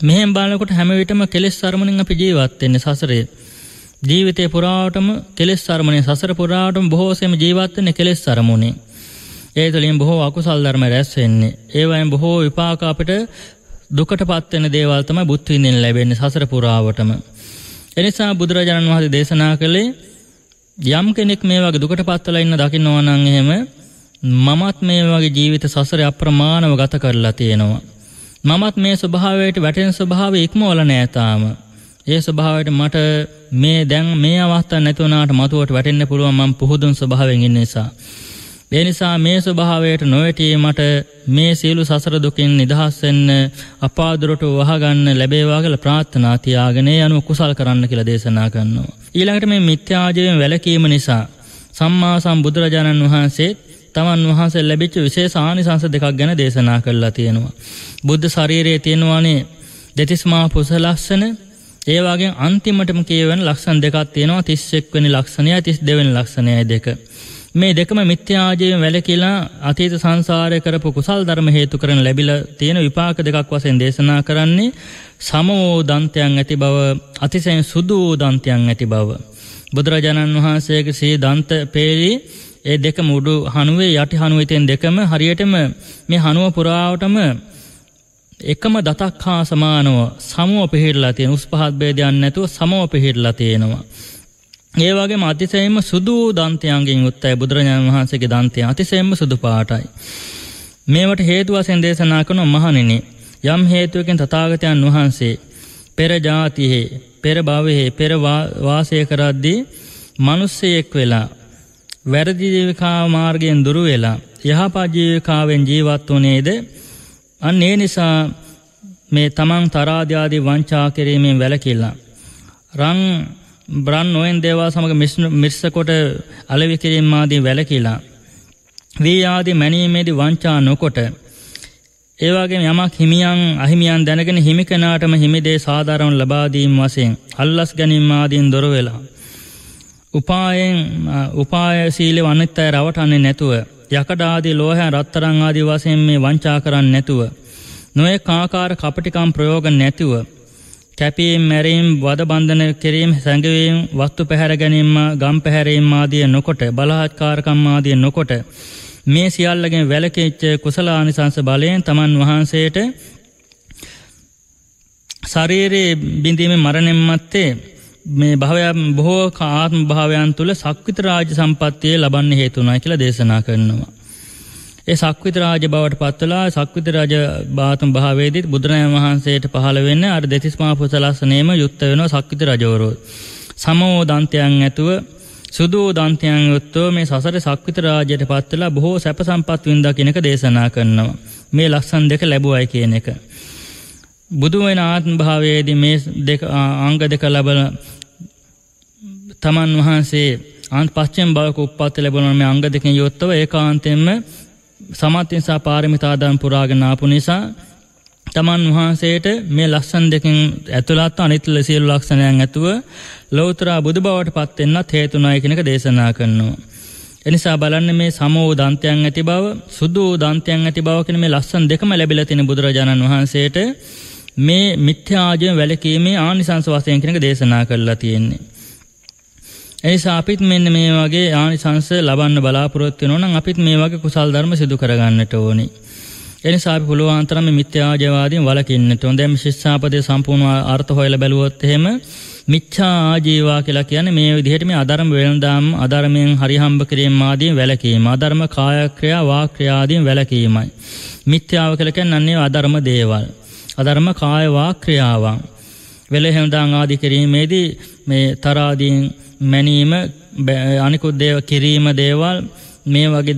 මෙහෙම බලනකොට හැම විටම කෙලෙස් අරමුණෙන් අපි ජීවත් වෙන්නේ සසරේ. ජීවිතේ පුරාවටම කෙලෙස් අරමුණේ සසර පුරාවටම බොහෝසෙම ජීවත් වෙන කෙලෙස් අරමුණේ. ඒ තුළින් බොහෝ අකුසල් ධර්ම රැස් වෙන්නේ. ඒ වයින් බොහෝ විපාක අපිට දුකට පත්වෙන දේවල් තමයි බුත් විඳින්න ලැබෙන්නේ සසර පුරාවටම. එනිසා බුදුරජාණන් වහන්සේ දේශනා කළේ යම් කෙනෙක් මේ වගේ දුකට පත්වලා ඉන්න දකින්නවා නම් එහෙම මමත් මේ වගේ ජීවිත සසරේ අප්‍රමාණව ගත කරලා තියෙනවා. මමත් මේ ස්වභාවයට වැටෙන ස්වභාවය ඉක්මවල නෑ තාම. ඒ ස්වභාවයට මට මේ දැන් මේ අවස්ථාව නැති වුණාට මතුවට වැටෙන්න පුළුවන් මම පුහුදුන් ස්වභාවයෙන් ඉන්න නිසා. ඒ නිසා මේ ස්වභාවයට නොවැටී මට මේ සියලු සසර දුකින් නිදහස් වෙන්න අපාදුරට වහගන්න ලැබේවා කියලා ප්‍රාර්ථනා තියාගෙන යනු කුසල් කරන්න කියලා දේශනා කරනවා. ඊළඟට මේ මිත්‍යාජයෙන් වැළකීම නිසා සම්මා සම්බුදුරජාණන් වහන්සේ තමන් වහන්සේ ලැබිච්ච විශේෂ ආනිසංස දෙකක් ගැන දේශනා කළා තියෙනවා. බුද්ධ ශරීරයේ තියෙනවානේ දෙතිස් මහා පුස ලක්ෂණ ඒ වගේ අන්තිමටම කියවෙන ලක්ෂණ දෙකක් තියෙනවා 31 වෙනි ලක්ෂණයයි 32 වෙනි ලක්ෂණයයි දෙක. මේ දෙකම මිත්‍යාජයෙන් වැළකීලා අතීත සංසාරය කරපු කුසල් ධර්ම හේතු කරන ලැබිලා තියෙන විපාක දෙකක් වශයෙන් දේශනා කරන්නේ සමෝ දන්තයන් ඇති බව අතිශයින් සුදු දන්තයන් ඇති බව බුදුරජාණන් වහන්සේගේ සී දන්ත පෙරි ඒ දෙකම උඩු හනුවේ යටි හනුවේ තියෙන දෙකම හරියටම මේ හනුව පුරාවටම එකම දතක් හා සමානව සමෝ පිහිරලා තියෙන උස් පහත් ભેදයන් නැතුව සමෝ පිහිරලා තියෙනවා ඒවාගේ අතිසයම සුදු දන්තයන්ගෙන් උත්තයි බුදුරජාණන් වහන්සේගේ දන්තය අතිසයම සුදු පාටයි. මේවට හේතුවසෙන් දේශනා කනු මහනිනේ යම් හේතුවකින් තතාගතයන් වහන්සේ පෙරජාතිහේ පෙරභාවහේ පෙරවාසය කරද්දී මනුස්සයෙක් වෙලා වැරදිජීවිකා මාර්ගයෙන් දුරු වෙලා යහපාජීවිකාවෙන් ජීවත් වනේද අන්න ඒ නිසා මේ තමන් තරාධ්‍යාදී වංචා කිරීමෙන් වැලකිල්ලා. රං බ්‍රන් නොයෙන් දේවා සමඟ මිර්සකොට අලවිකිරීම් ආදී වැලකිලා. වී ආදී මැනීමේදී වංචා නොකොට. ඒවාගේ යමක් හිමියන් අහිමියන් දැනගෙන හිමිකනාටම හිමිදේ සාධාරවන් ලබාදීම් වසයෙන් අල්ලස් ගැනීම් ආදීන් දොරවෙලා. උපායෙන් උපාය සීලෙ අනිත් අය රවටන්නේ නැතුව. යකඩාදී ලෝහැ රත්තරං ආදී වසයෙන් මේ වංචා කරන්න නැතුව. නොය කාකාර කපටිකම් ප්‍රයෝග නැතිව කැපීම් මැරීම් වද බන්ධන කිරීම් සැඟවීම් වස්තු පැහැරගැනීම ගම් පැහැරීම් ආදිය නොකොට බලහත්කාරකම් ආදිය නොකොට මේ සියල්ලගෙන් වැලකෙච්ච කුසලානිසංස බලයෙන් තමන් වහන්සේට ශරීරයේ බිඳීම මරණෙන්මත්තේ මේ භවයම් බොහෝ කාත්ම භාවයන් තුළ සක්විත රාජ සම්පත්තිය ලබන්න හේතුනා කියලා දේශනා කරනවා. ඒ සක්විත රාජ බවට පත්වලා සක්විත රජ භාතම භාවේදීත් බුදුරජාණන් වහන්සේට පහළ වෙන්න අර දෙතිස්මා පුසලස්සනේම යුක්ත වෙනවා සක්විත රජවරු. සමෝ දන්තයන් ඇතුව සුදූ දන්තයන් යුක්තව මේ සසර සක්විත රාජයට පත්වලා බොහෝ සැප සම්පත් වින්දා කෙනක දේශනා කරනවා. මේ ලක්ෂණ දෙක ලැබුවයි කියන එක. බුදු වෙන ආත්ම භාවයේදී මේ දෙක අංග දෙක ලැබල තමන් වහන්සේ අන් පස්චෙන් බලක උපත් ලැබුණා මේ අංග දෙකෙන් යොත්තව ඒකාන්තයෙන්ම සමත්තිනිසා පාරමිතාදන් පුරාගෙනාපු නිසා තමන් වහන්සේට මේ ලක්ෂන් දෙකින් ඇතුළත් අනිත්ල සියලු ලක්ෂණයන් ඇතුව ලෝතරා බුදු බවට පත්වෙන්නත් හේතුනායකනක දේශනා කරනවා. එනිසා බලන්න මේ සමෝ දන්තයන් ඇති බව සුදු දන්තයන් ඇති බවකන මේ ලස්සන් දෙකම ලැබිල තින බුදුරජාණන් වහන්සේට මේ මිත්‍යාජය වැලකීමේ ආනිසංස වසයෙන් කෙනක දේශනා කරලා තියෙන්නේ. එනිසා අපිත් මෙන්න මේ වගේ ආනිසංස ලබන්න බලාපොරොත්තු වෙනවා නම් අපිත් මේ වගේ කුසල් ධර්ම සිදු කරගන්නට ඕනේ. එනිසා අපි පුළුවන් තරම් මිත්‍යාජවාදීන් වළකින්නට ඕනේ. දැන් ශිෂ්‍යාපදේ සම්පූර්ණ අර්ථ හොයලා බැලුවොත් එහෙම මිච්ඡා ආජීවා කියලා කියන්නේ මේ විදිහට මේ අධර්ම වෙනදාම් අධර්මයෙන් හරිහම්බ කිරීම ආදී වැළකීම අධර්ම කායක්‍රියා වාක්‍රියා ආදීන් වැළකීමයි මිත්‍යාව කියලා කියන්නේ අධර්ම දේවල් අධර්ම කාය වාක්‍රියාවන් වෙලෙහෙන්දාන් ආදී කිරීමේදී මේ තරාදීන් මැනීම අනිකුත් දේව කිරීම දේවල් මේ වගේ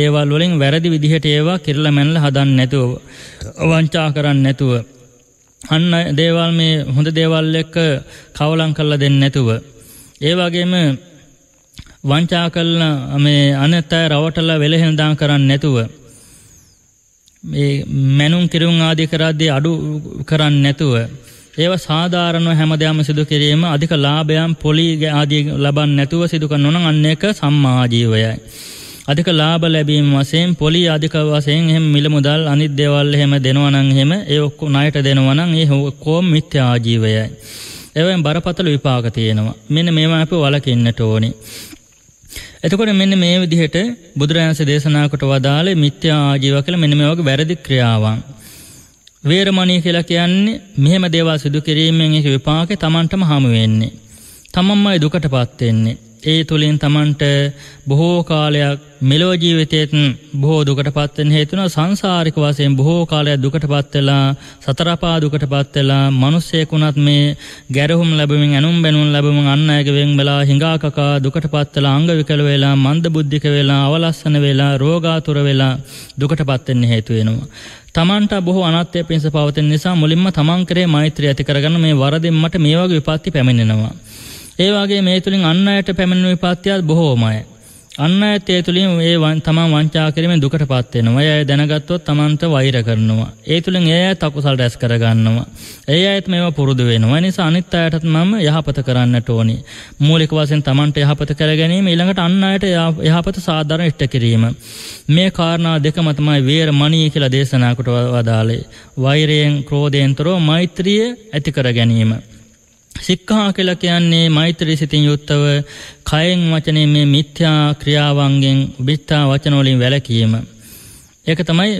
දේවල් වලින් වැරදි විදිහට ඒවා කිරල මැනල හදන්න නැතුව වංචා කරන්න නැතුව. අන්න දේවල් මේ හොඳ දේවල් එක්ක කවලං කල්ල දෙන්න නැතුව. ඒ වගේම වංචා කල්න මේ අනත් අය රවටල වෙළහෙනදාන් කරන්න නැතුව. මේ මැනුම් කිරුම් ආදී කරද්දී අඩු කරන්න නැතුව. ඒව සාධාරණව හැමදෑම සිදු කිරීම අධික ලාභයන් පොලි ආදී ලබන්නේ නැතුව සිදු කරනවා නම් අන්න ඒක සම්මාජීවයයි. අධික ලාභ ලැබීම වශයෙන් පොලි අධික වශයෙන් එහෙම මිල මුදල් අනිත් දේවල් එහෙම දෙනවා නම් එහෙම ඒ ඔක්කොම ණයට දෙනවා නම් ඒ ඔක්කොම මිත්‍යා ජීවයයි. එවෙන් බරපතල විපාක තියෙනවා. මෙන්න මේවා අපි වළකින්නට ඕනේ. එතකොට මෙන්න මේ විදිහට බුදුරජාණන් දේශනා කොට වදාළේ මිත්‍යා ආජීව කියලා මෙන්න මේ වගේ වැරදි ක්‍රියාවන්. වේරමණී කියලා කියන්නේ මෙහෙම දේවල් සිදු කිරීමෙන් ඒක විපාකේ Tamanටම හමු වෙන්නේ. Tamanමයි දුකටපත් වෙන්නේ. ඒ තුලින් Tamanට බොහෝ කාලයක් මෙලෝ ජීවිතයේත් බොහෝ දුකටපත් වෙන හේතුන සංසාරික වශයෙන් බොහෝ කාලයක් දුකටපත් වෙලා සතර පා දුකටපත් වෙලා මිනිස්සෙකුණත් මේ ගැරහුම් ලැබෙමින් ඇනුම් බැනුම් ලැබෙමින් අන් අයගේ වෙන් වෙලා හිඟා කකා දුකටපත් වෙලා අංග විකල වෙලා මන්ද බුද්ධික වෙලා අවලස්සන වෙලා රෝගාතුර වෙලා දුකටපත් වෙන්න හේතු වෙනවා තමන්ට බොහෝ අනත්‍ය පිස පවතෙන් නිසා මුලින්ම තමන් කරේ මෛත්‍රිය ඇති කරගන්න මේ වරදින් මට මේ වගේ විපත්ති පැමිණෙනවා. ඒ වගේ මේ තුලින් අන් අයට පැමිණෙන විපත්තියත් බොහෝමයි. අන්න ඇතේ තුළින් ඒ තමන් වංචා කිරීමෙන් දුකට පත් වෙනවා. ඒ අය දැනගත්තොත් තමන්ට වෛර කරනවා. ඒ තුළින් ඒ අය තකුසල් රැස් කරගන්නවා. ඒ අයත් මේවා පුරුදු වෙනවා. ඒ නිසා අනිත් අයටත් මම යහපත කරන්නට ඕනි. මූලික වශයෙන් තමන්ට යහපත කර ගැනීම ඊළඟට අන් අයට යහපත සාධාරණ ඉෂ්ට කිරීම. මේ කාරණා දෙකම තමයි වේරමණී කියලා දේශනා කොට වදාළේ. වෛරයෙන් ක්‍රෝධයෙන් තොරව මෛත්‍රිය ඇති කර ගැනීම. සික්කහා කියලා කියන්නේ මෛත්‍රී සිතින් යුක්තව කයෙන් වචනේ මේ මිත්‍යා ක්‍රියාවන්ගෙන් උබිත්තා වචන වලින් වැළකීම. ඒක තමයි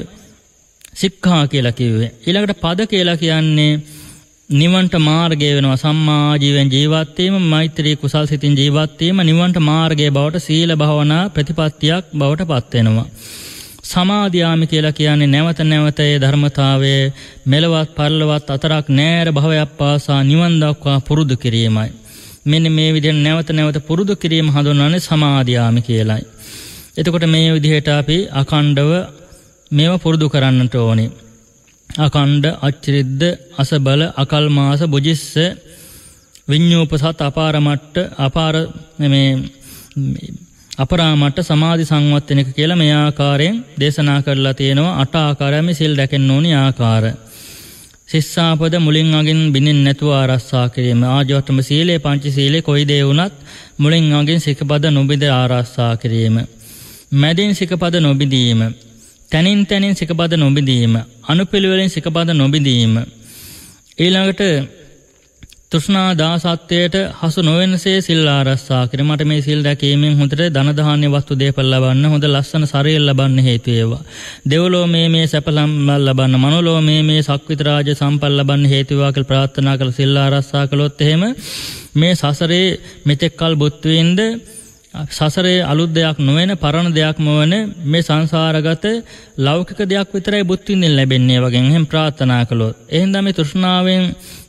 සික්ඛා කියලා කිව්වේ. ඊළඟට පද කියලා කියන්නේ නිවන්ට මාර්ගය වෙනවා. සම්මා ජීවෙන් ජීවත් වීම, මෛත්‍රී කුසල් සිතින් ජීවත් වීම නිවන්ට මාර්ගය බවට සීල භාවනා ප්‍රතිපත්තියක් බවට පත් වෙනවා. සමාධයාම කියලා කියන්නේ නැවත නැවතයේ ධර්මතාවය මෙලවත් පරලවත් අතරක් නෑර භවයක් පාසා නිවන්දක්වා පුරුදු කිරීමයි. මෙන්න මේ විදිහ නැවත නැවත පුරුදු කිරීම හඳුන්වන්නේ සමාධයාම කියලයි. එතකොට මේ විදිහට අපි අකණ්ඩව මේව පුරුදු කරන්නට ඕනේ. අකණ්ඩ අච්චරිද්ද අසබල අකල්මාස බුජිස්ස විඤ්ඤූපසත් අපාරමට්ට අපාර මේ අපරාමට සමාධි සංවත්තනක කියලා මේ ආකාරයෙන් දේශනා කරලා තියෙනවා අට ආකාරයෙන් සිල් රැකෙන්න ඕනි ආකාර. සිස්සාපද මුලින් අගින් බිනින් නැතුව ආරක්ෂා කිරීම ආජවට්ටම සීලේ පංච සීලේ කොයි දේ වුණත් මුලින් අගින් සිකපද නොබිඳ ආරක්ෂා කිරීම. මැදින් සිකපද නොබිඳීම. තනින් තනින් සිකපද නොබිඳීම. අනුපිළිවෙලින් සිකපද නොබිඳීම. ඊළඟට තෘෂ්ණා දාසත්වයට හසු නොවෙනසේ සිල් ආරස්සා කර මට මේ සිල් රැකීමෙන් හොඳට ධන දාහණ්‍ය වස්තු දේපල ලබන්න හොඳ ලස්සන ශරීර ලබන්න හේතු වේවා. දෙව්ලෝ මේ මේ සැපලම් ලබන්න මනුලෝ මේ මේ සක්විත රාජ සම්පල් ලබන්න හේතු වේවා කියලා ප්‍රාර්ථනා කළ සිල් ආරස්සා කළොත් එහෙම මේ සසරේ මෙතෙක් කල බුත් වෙන්න සසරේ අලුත් දෙයක් නොවන පරණ දෙයක්ම වන මේ සංසාරගත ලෞකික දෙයක් විතරයි බුත් විඳින්න ලැබෙන්නේ වගේ එහෙම ප්‍රාර්ථනා කළොත් එහෙනම් මේ තෘෂ්ණාවෙන්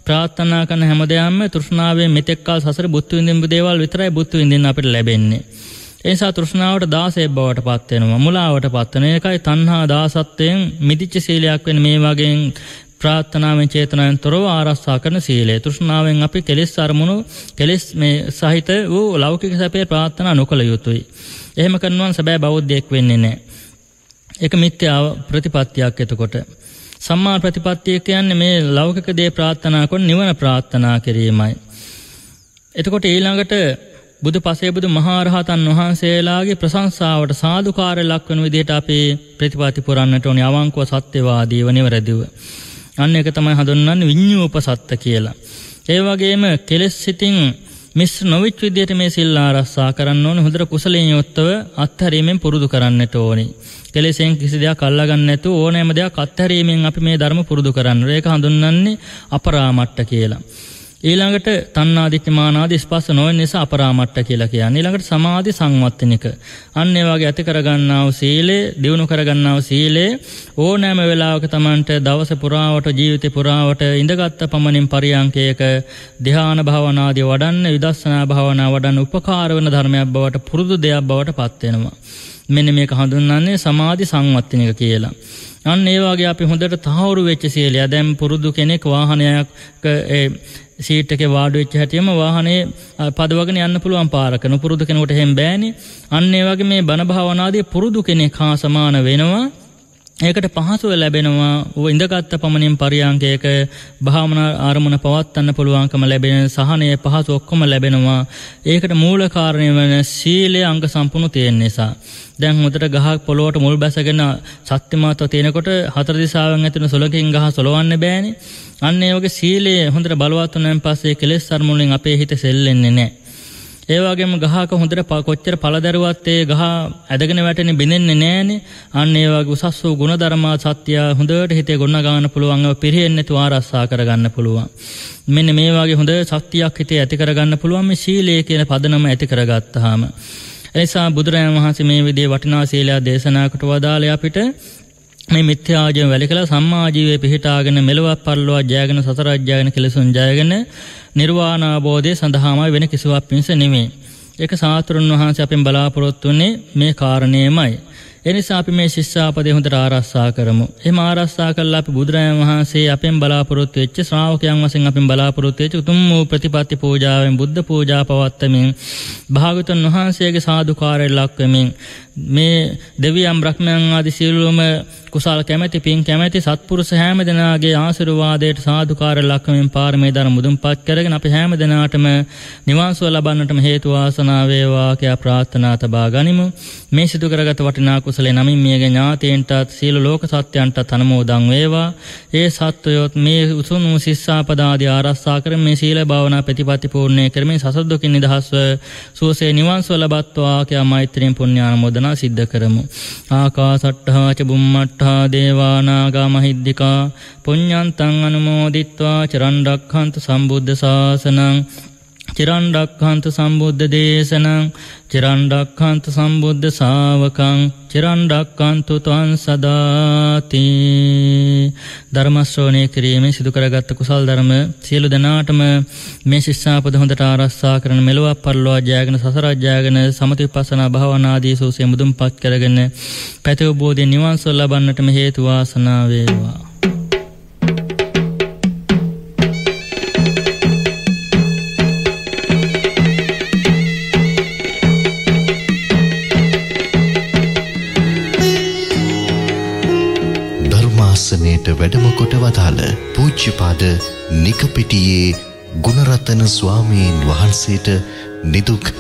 ප්‍රාර්ථනා කරන හැම දෙයක්ම තෘෂ්ණාවේ මෙතෙක් කල සසර බුද්ධ විඳින්න දේවල් විතරයි බුද්ධ විඳින්න අපිට ලැබෙන්නේ. ඒ නිසා තෘෂ්ණාවට දාසය බවට පත් වෙනවා. මුලාවට පත් වෙන එකයි තණ්හා දාසත්වයෙන් මිදිච්ච සීලයක් වෙන මේ වගේ ප්‍රාර්ථනාවෙන් චේතනාවෙන් තොරව ආරක්ෂා කරන සීලය. තෘෂ්ණාවෙන් අපි කෙලෙස් අරමුණු කෙලෙස් මේ සහිත වූ ලෞකික සැපේ ප්‍රාර්ථනා නොකළ යුතුයි. එහෙම කරනවා සැබෑ බෞද්ධයෙක් වෙන්නේ නැහැ. ඒක මිත්‍යා ප්‍රතිපත්තියක් එතකොට. සම්මා ප්‍රතිපත්තිය කියන්නේ මේ ලෞකික දේ ප්‍රාර්ථනා කරන නිවන ප්‍රාර්ථනා කිරීමයි. එතකොට ඊළඟට බුදු පසේබුදු මහරහතන් වහන්සේලාගේ ප්‍රශංසාවට සාදුකාරය ලක්වන විදිහට අපේ ප්‍රතිපatti පුරන්නට ඕනේ අවංකව සත්‍යවාදීව නිවැරදිව. අන්න එක තමයි හඳුන්වන්නේ විඤ්ඤූප සත්‍ය කියලා. ඒ වගේම කෙලෙස් සිතින් මිස් නොවිච් විදියට මේ සිල් ආරස්සා කරන්න ඕනේ හොඳට කුසලයෙන් යොත්ව අත්හැරීමෙන් පුරුදු කරන්නට ඕනේ. කෙලෙසෙන් කිසි දෙයක් අල්ලා ගන්න නැතුව ඕනෑම දෙයක් අත්හැරීමෙන් අපි මේ ධර්ම පුරුදු කරන්න. ඒක හඳුන්වන්නේ අපරාමට්ට කියලා. ඊළඟට තන්නාදිච්චමානාද ස්පස්ස නොවෙන් නිසා අපරාමට්ට කියලා කියන්නේ. ඊළඟට සමාධි සංවත්තනික. අන්න ඒ වගේ ඇති කරගන්නා වූ සීලය, දිනු කරගන්නා වූ සීලය ඕනෑම වෙලාවක Tamanට දවස පුරාවට ජීවිතේ පුරාවට ඉඳගත් පමණින් පරියන්කයක ධ්‍යාන භාවනාදී වඩන්න, විදර්ශනා භාවනා වඩන්න උපකාර වෙන ධර්මයක් බවට පුරුදු දෙයක් බවට පත් වෙනවා. මෙන්න මේක හඳුන්වන්නේ සමාධි සංවත්තනික කියලා. අන්න ඒ වගේ අපි හොඳට තහවුරු වෙච්ච සීලය දැන් පුරුදු කෙනෙක් වාහනයක් සීට් එකේ වාඩි වෙච්ච හැටියෙම වාහනේ පදවගෙන යන්න පුළුවන් පාරක නුපුරුදු කෙනෙකුට එහෙම බෑනේ අන්න ඒ වගේ මේ බණ භාවනාදී පුරුදු කෙනෙක් හා සමාන වෙනවා ඒකට පහසුව ලැබෙනවා ව ඉඳගත්ත පමණින් පරියාංගයක භාමන ආරමුණ පවත්වන්න පුළුවන්කම ලැබෙන සහනය පහසු ඔක්කොම ලැබෙනවා ඒකට මූලකාරණය වන සීලය අංග සම්පූර්ණ තියෙන නිසා දැන් හොඳට ගහක් පොළොවට මුල් බැසගෙන සත්‍යමාත්ව තියෙනකොට හතර දිශාවෙන් ඇතිවන සොලකින් ගහ සොලවන්න බෑනේ අන්න ඒ වගේ සීලය හොඳට බලවත් වුණාන් පස්සේ කෙලෙස් සර්මුලින් අපේ හිත සෙල්ලෙන්නේ නැහැ ඒවාගේම ගහක හොඳට පකොච්චර පලදරුවත් ඒ ගහ ඇදගෙන වැටෙන බිඳෙන්නේ නෑනේ අන්න ඒවාගේ උසස් වූ ගුණධර්මා සත්‍ය හොඳට හිතේ ගොඩ ගන්න පුළුවන් ඒවා පිරෙන්නේ නැතුව ආරක්ෂා කරගන්න පුළුවන් මෙන්න මේ වගේ හොඳ ශක්තියක් හිතේ ඇති කරගන්න පුළුවන් මේ සීලය කියන පදනම ඇති කරගත්තාම එනිසා බුදුරජාණන් වහන්සේ මේ විදිහේ වටිනා සීලය දේශනා කොට වදාළේ අපිට මේ මිත්‍යාජීව වැලකලා සම්මාජීවයේ පිහිටාගෙන මෙලොව පරලොව ජයගෙන සතරජයගෙන කෙලසුන් ජයගෙන නිර්වාණාබෝධය සඳහාමයි වෙන කිසිවක් පිණිස නෙමේ. ඒක සාතුරුන් වහන්සේ අපෙන් බලාපොරොත්තු වෙන්නේ මේ කාරණේමයි. එනිසා අපි මේ ශිෂ්‍යාපදේ හොඳට ආරක්ෂා කරමු. එහෙම ආරක්ෂා කළා අපි බුදුරජාණන් වහන්සේ අපෙන් බලාපොරොත්තු වෙච්ච ශ්‍රාවකයන් වශයෙන් අපෙන් බලාපොරොත්තු වෙච්ච උතුම් වූ ප්‍රතිපත්ති පූජාවෙන් බුද්ධ පූජා පවත්වමින් භාගතුන් වහන්සේගේ සාදුකාරය ලක්වමින් මේ දෙවියම් බ්‍රහ්මයන් ආදි සියලුම කුසල් කැමැති පින් කැමැති සත්පුරුෂ හැම දෙනාගේ ආශිර්වාදයට සාදුකාර ලක්මෙන් පාරමී ධර්ම මුදුන්පත් කරගෙන අපි හැම දෙනාටම නිවන් සුව ලබන්නටම හේතු වාසනා වේවා කියා ප්‍රාර්ථනා තබා ගනිමු. මේ සිදු කරගත් වටිනා කුසලේ නමින් මියගේ ඥාතීන්ටත් සියලු ලෝක සත්‍යයන්ටත් අනුමෝදන් වේවා. ඒ සත්වයොත් මේ උතුම් වූ සිස්සාපදාදී ආරස්සා කරමින් මේ සීල භාවනා ප්‍රතිපatti පූර්ණේ කරමින් සසර දුකින් නිදහස්ව සුවසේ නිවන් සුව ලබත්වා කියා මෛත්‍රියෙන් පුණ්‍යානුමෝදන් ප්‍රාර්ථනා සිද්ධ කරමු. ආකාසට්ඨාච බුම්මට්ඨා දේවානාගා මහිද්దికා පුඤ්ඤන්තං අනුමෝදිත්වා චරන් රක්ඛන්තු සම්බුද්ධ ශාසනං චිරන්ඩක්හන්ත සම්බුද්ධ දේශනං චිරන්ඩක්හන්ත සම්බුද්ධ සාාවකං චිරන්ඩක්කන්තුතුවන් සදාති ධර්මස්්‍රෝණය කිරීම සිදුකරගත්ත කුසල් ධර්ම සියලු දෙනාටම මේ ශිස්සාපද හොඳට ආරස්සා කරන මෙලොව පරලවා ජයගන සසරජ්‍යාගන සමති පසන භාවනාදී සූසය මුදුම් පත් කරගන්න පැතිවබෝධය නිවන්සොල් ලබන්නටම හේතුවාසනාවේවා. සේවයට වැඩම කොට වදාළ පූජ්‍යපාද නිකපිටියේ ගුණරතන ස්වාමීන් වහන්සේට නිදුක්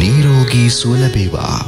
නිරෝගී සුව ලැබේවා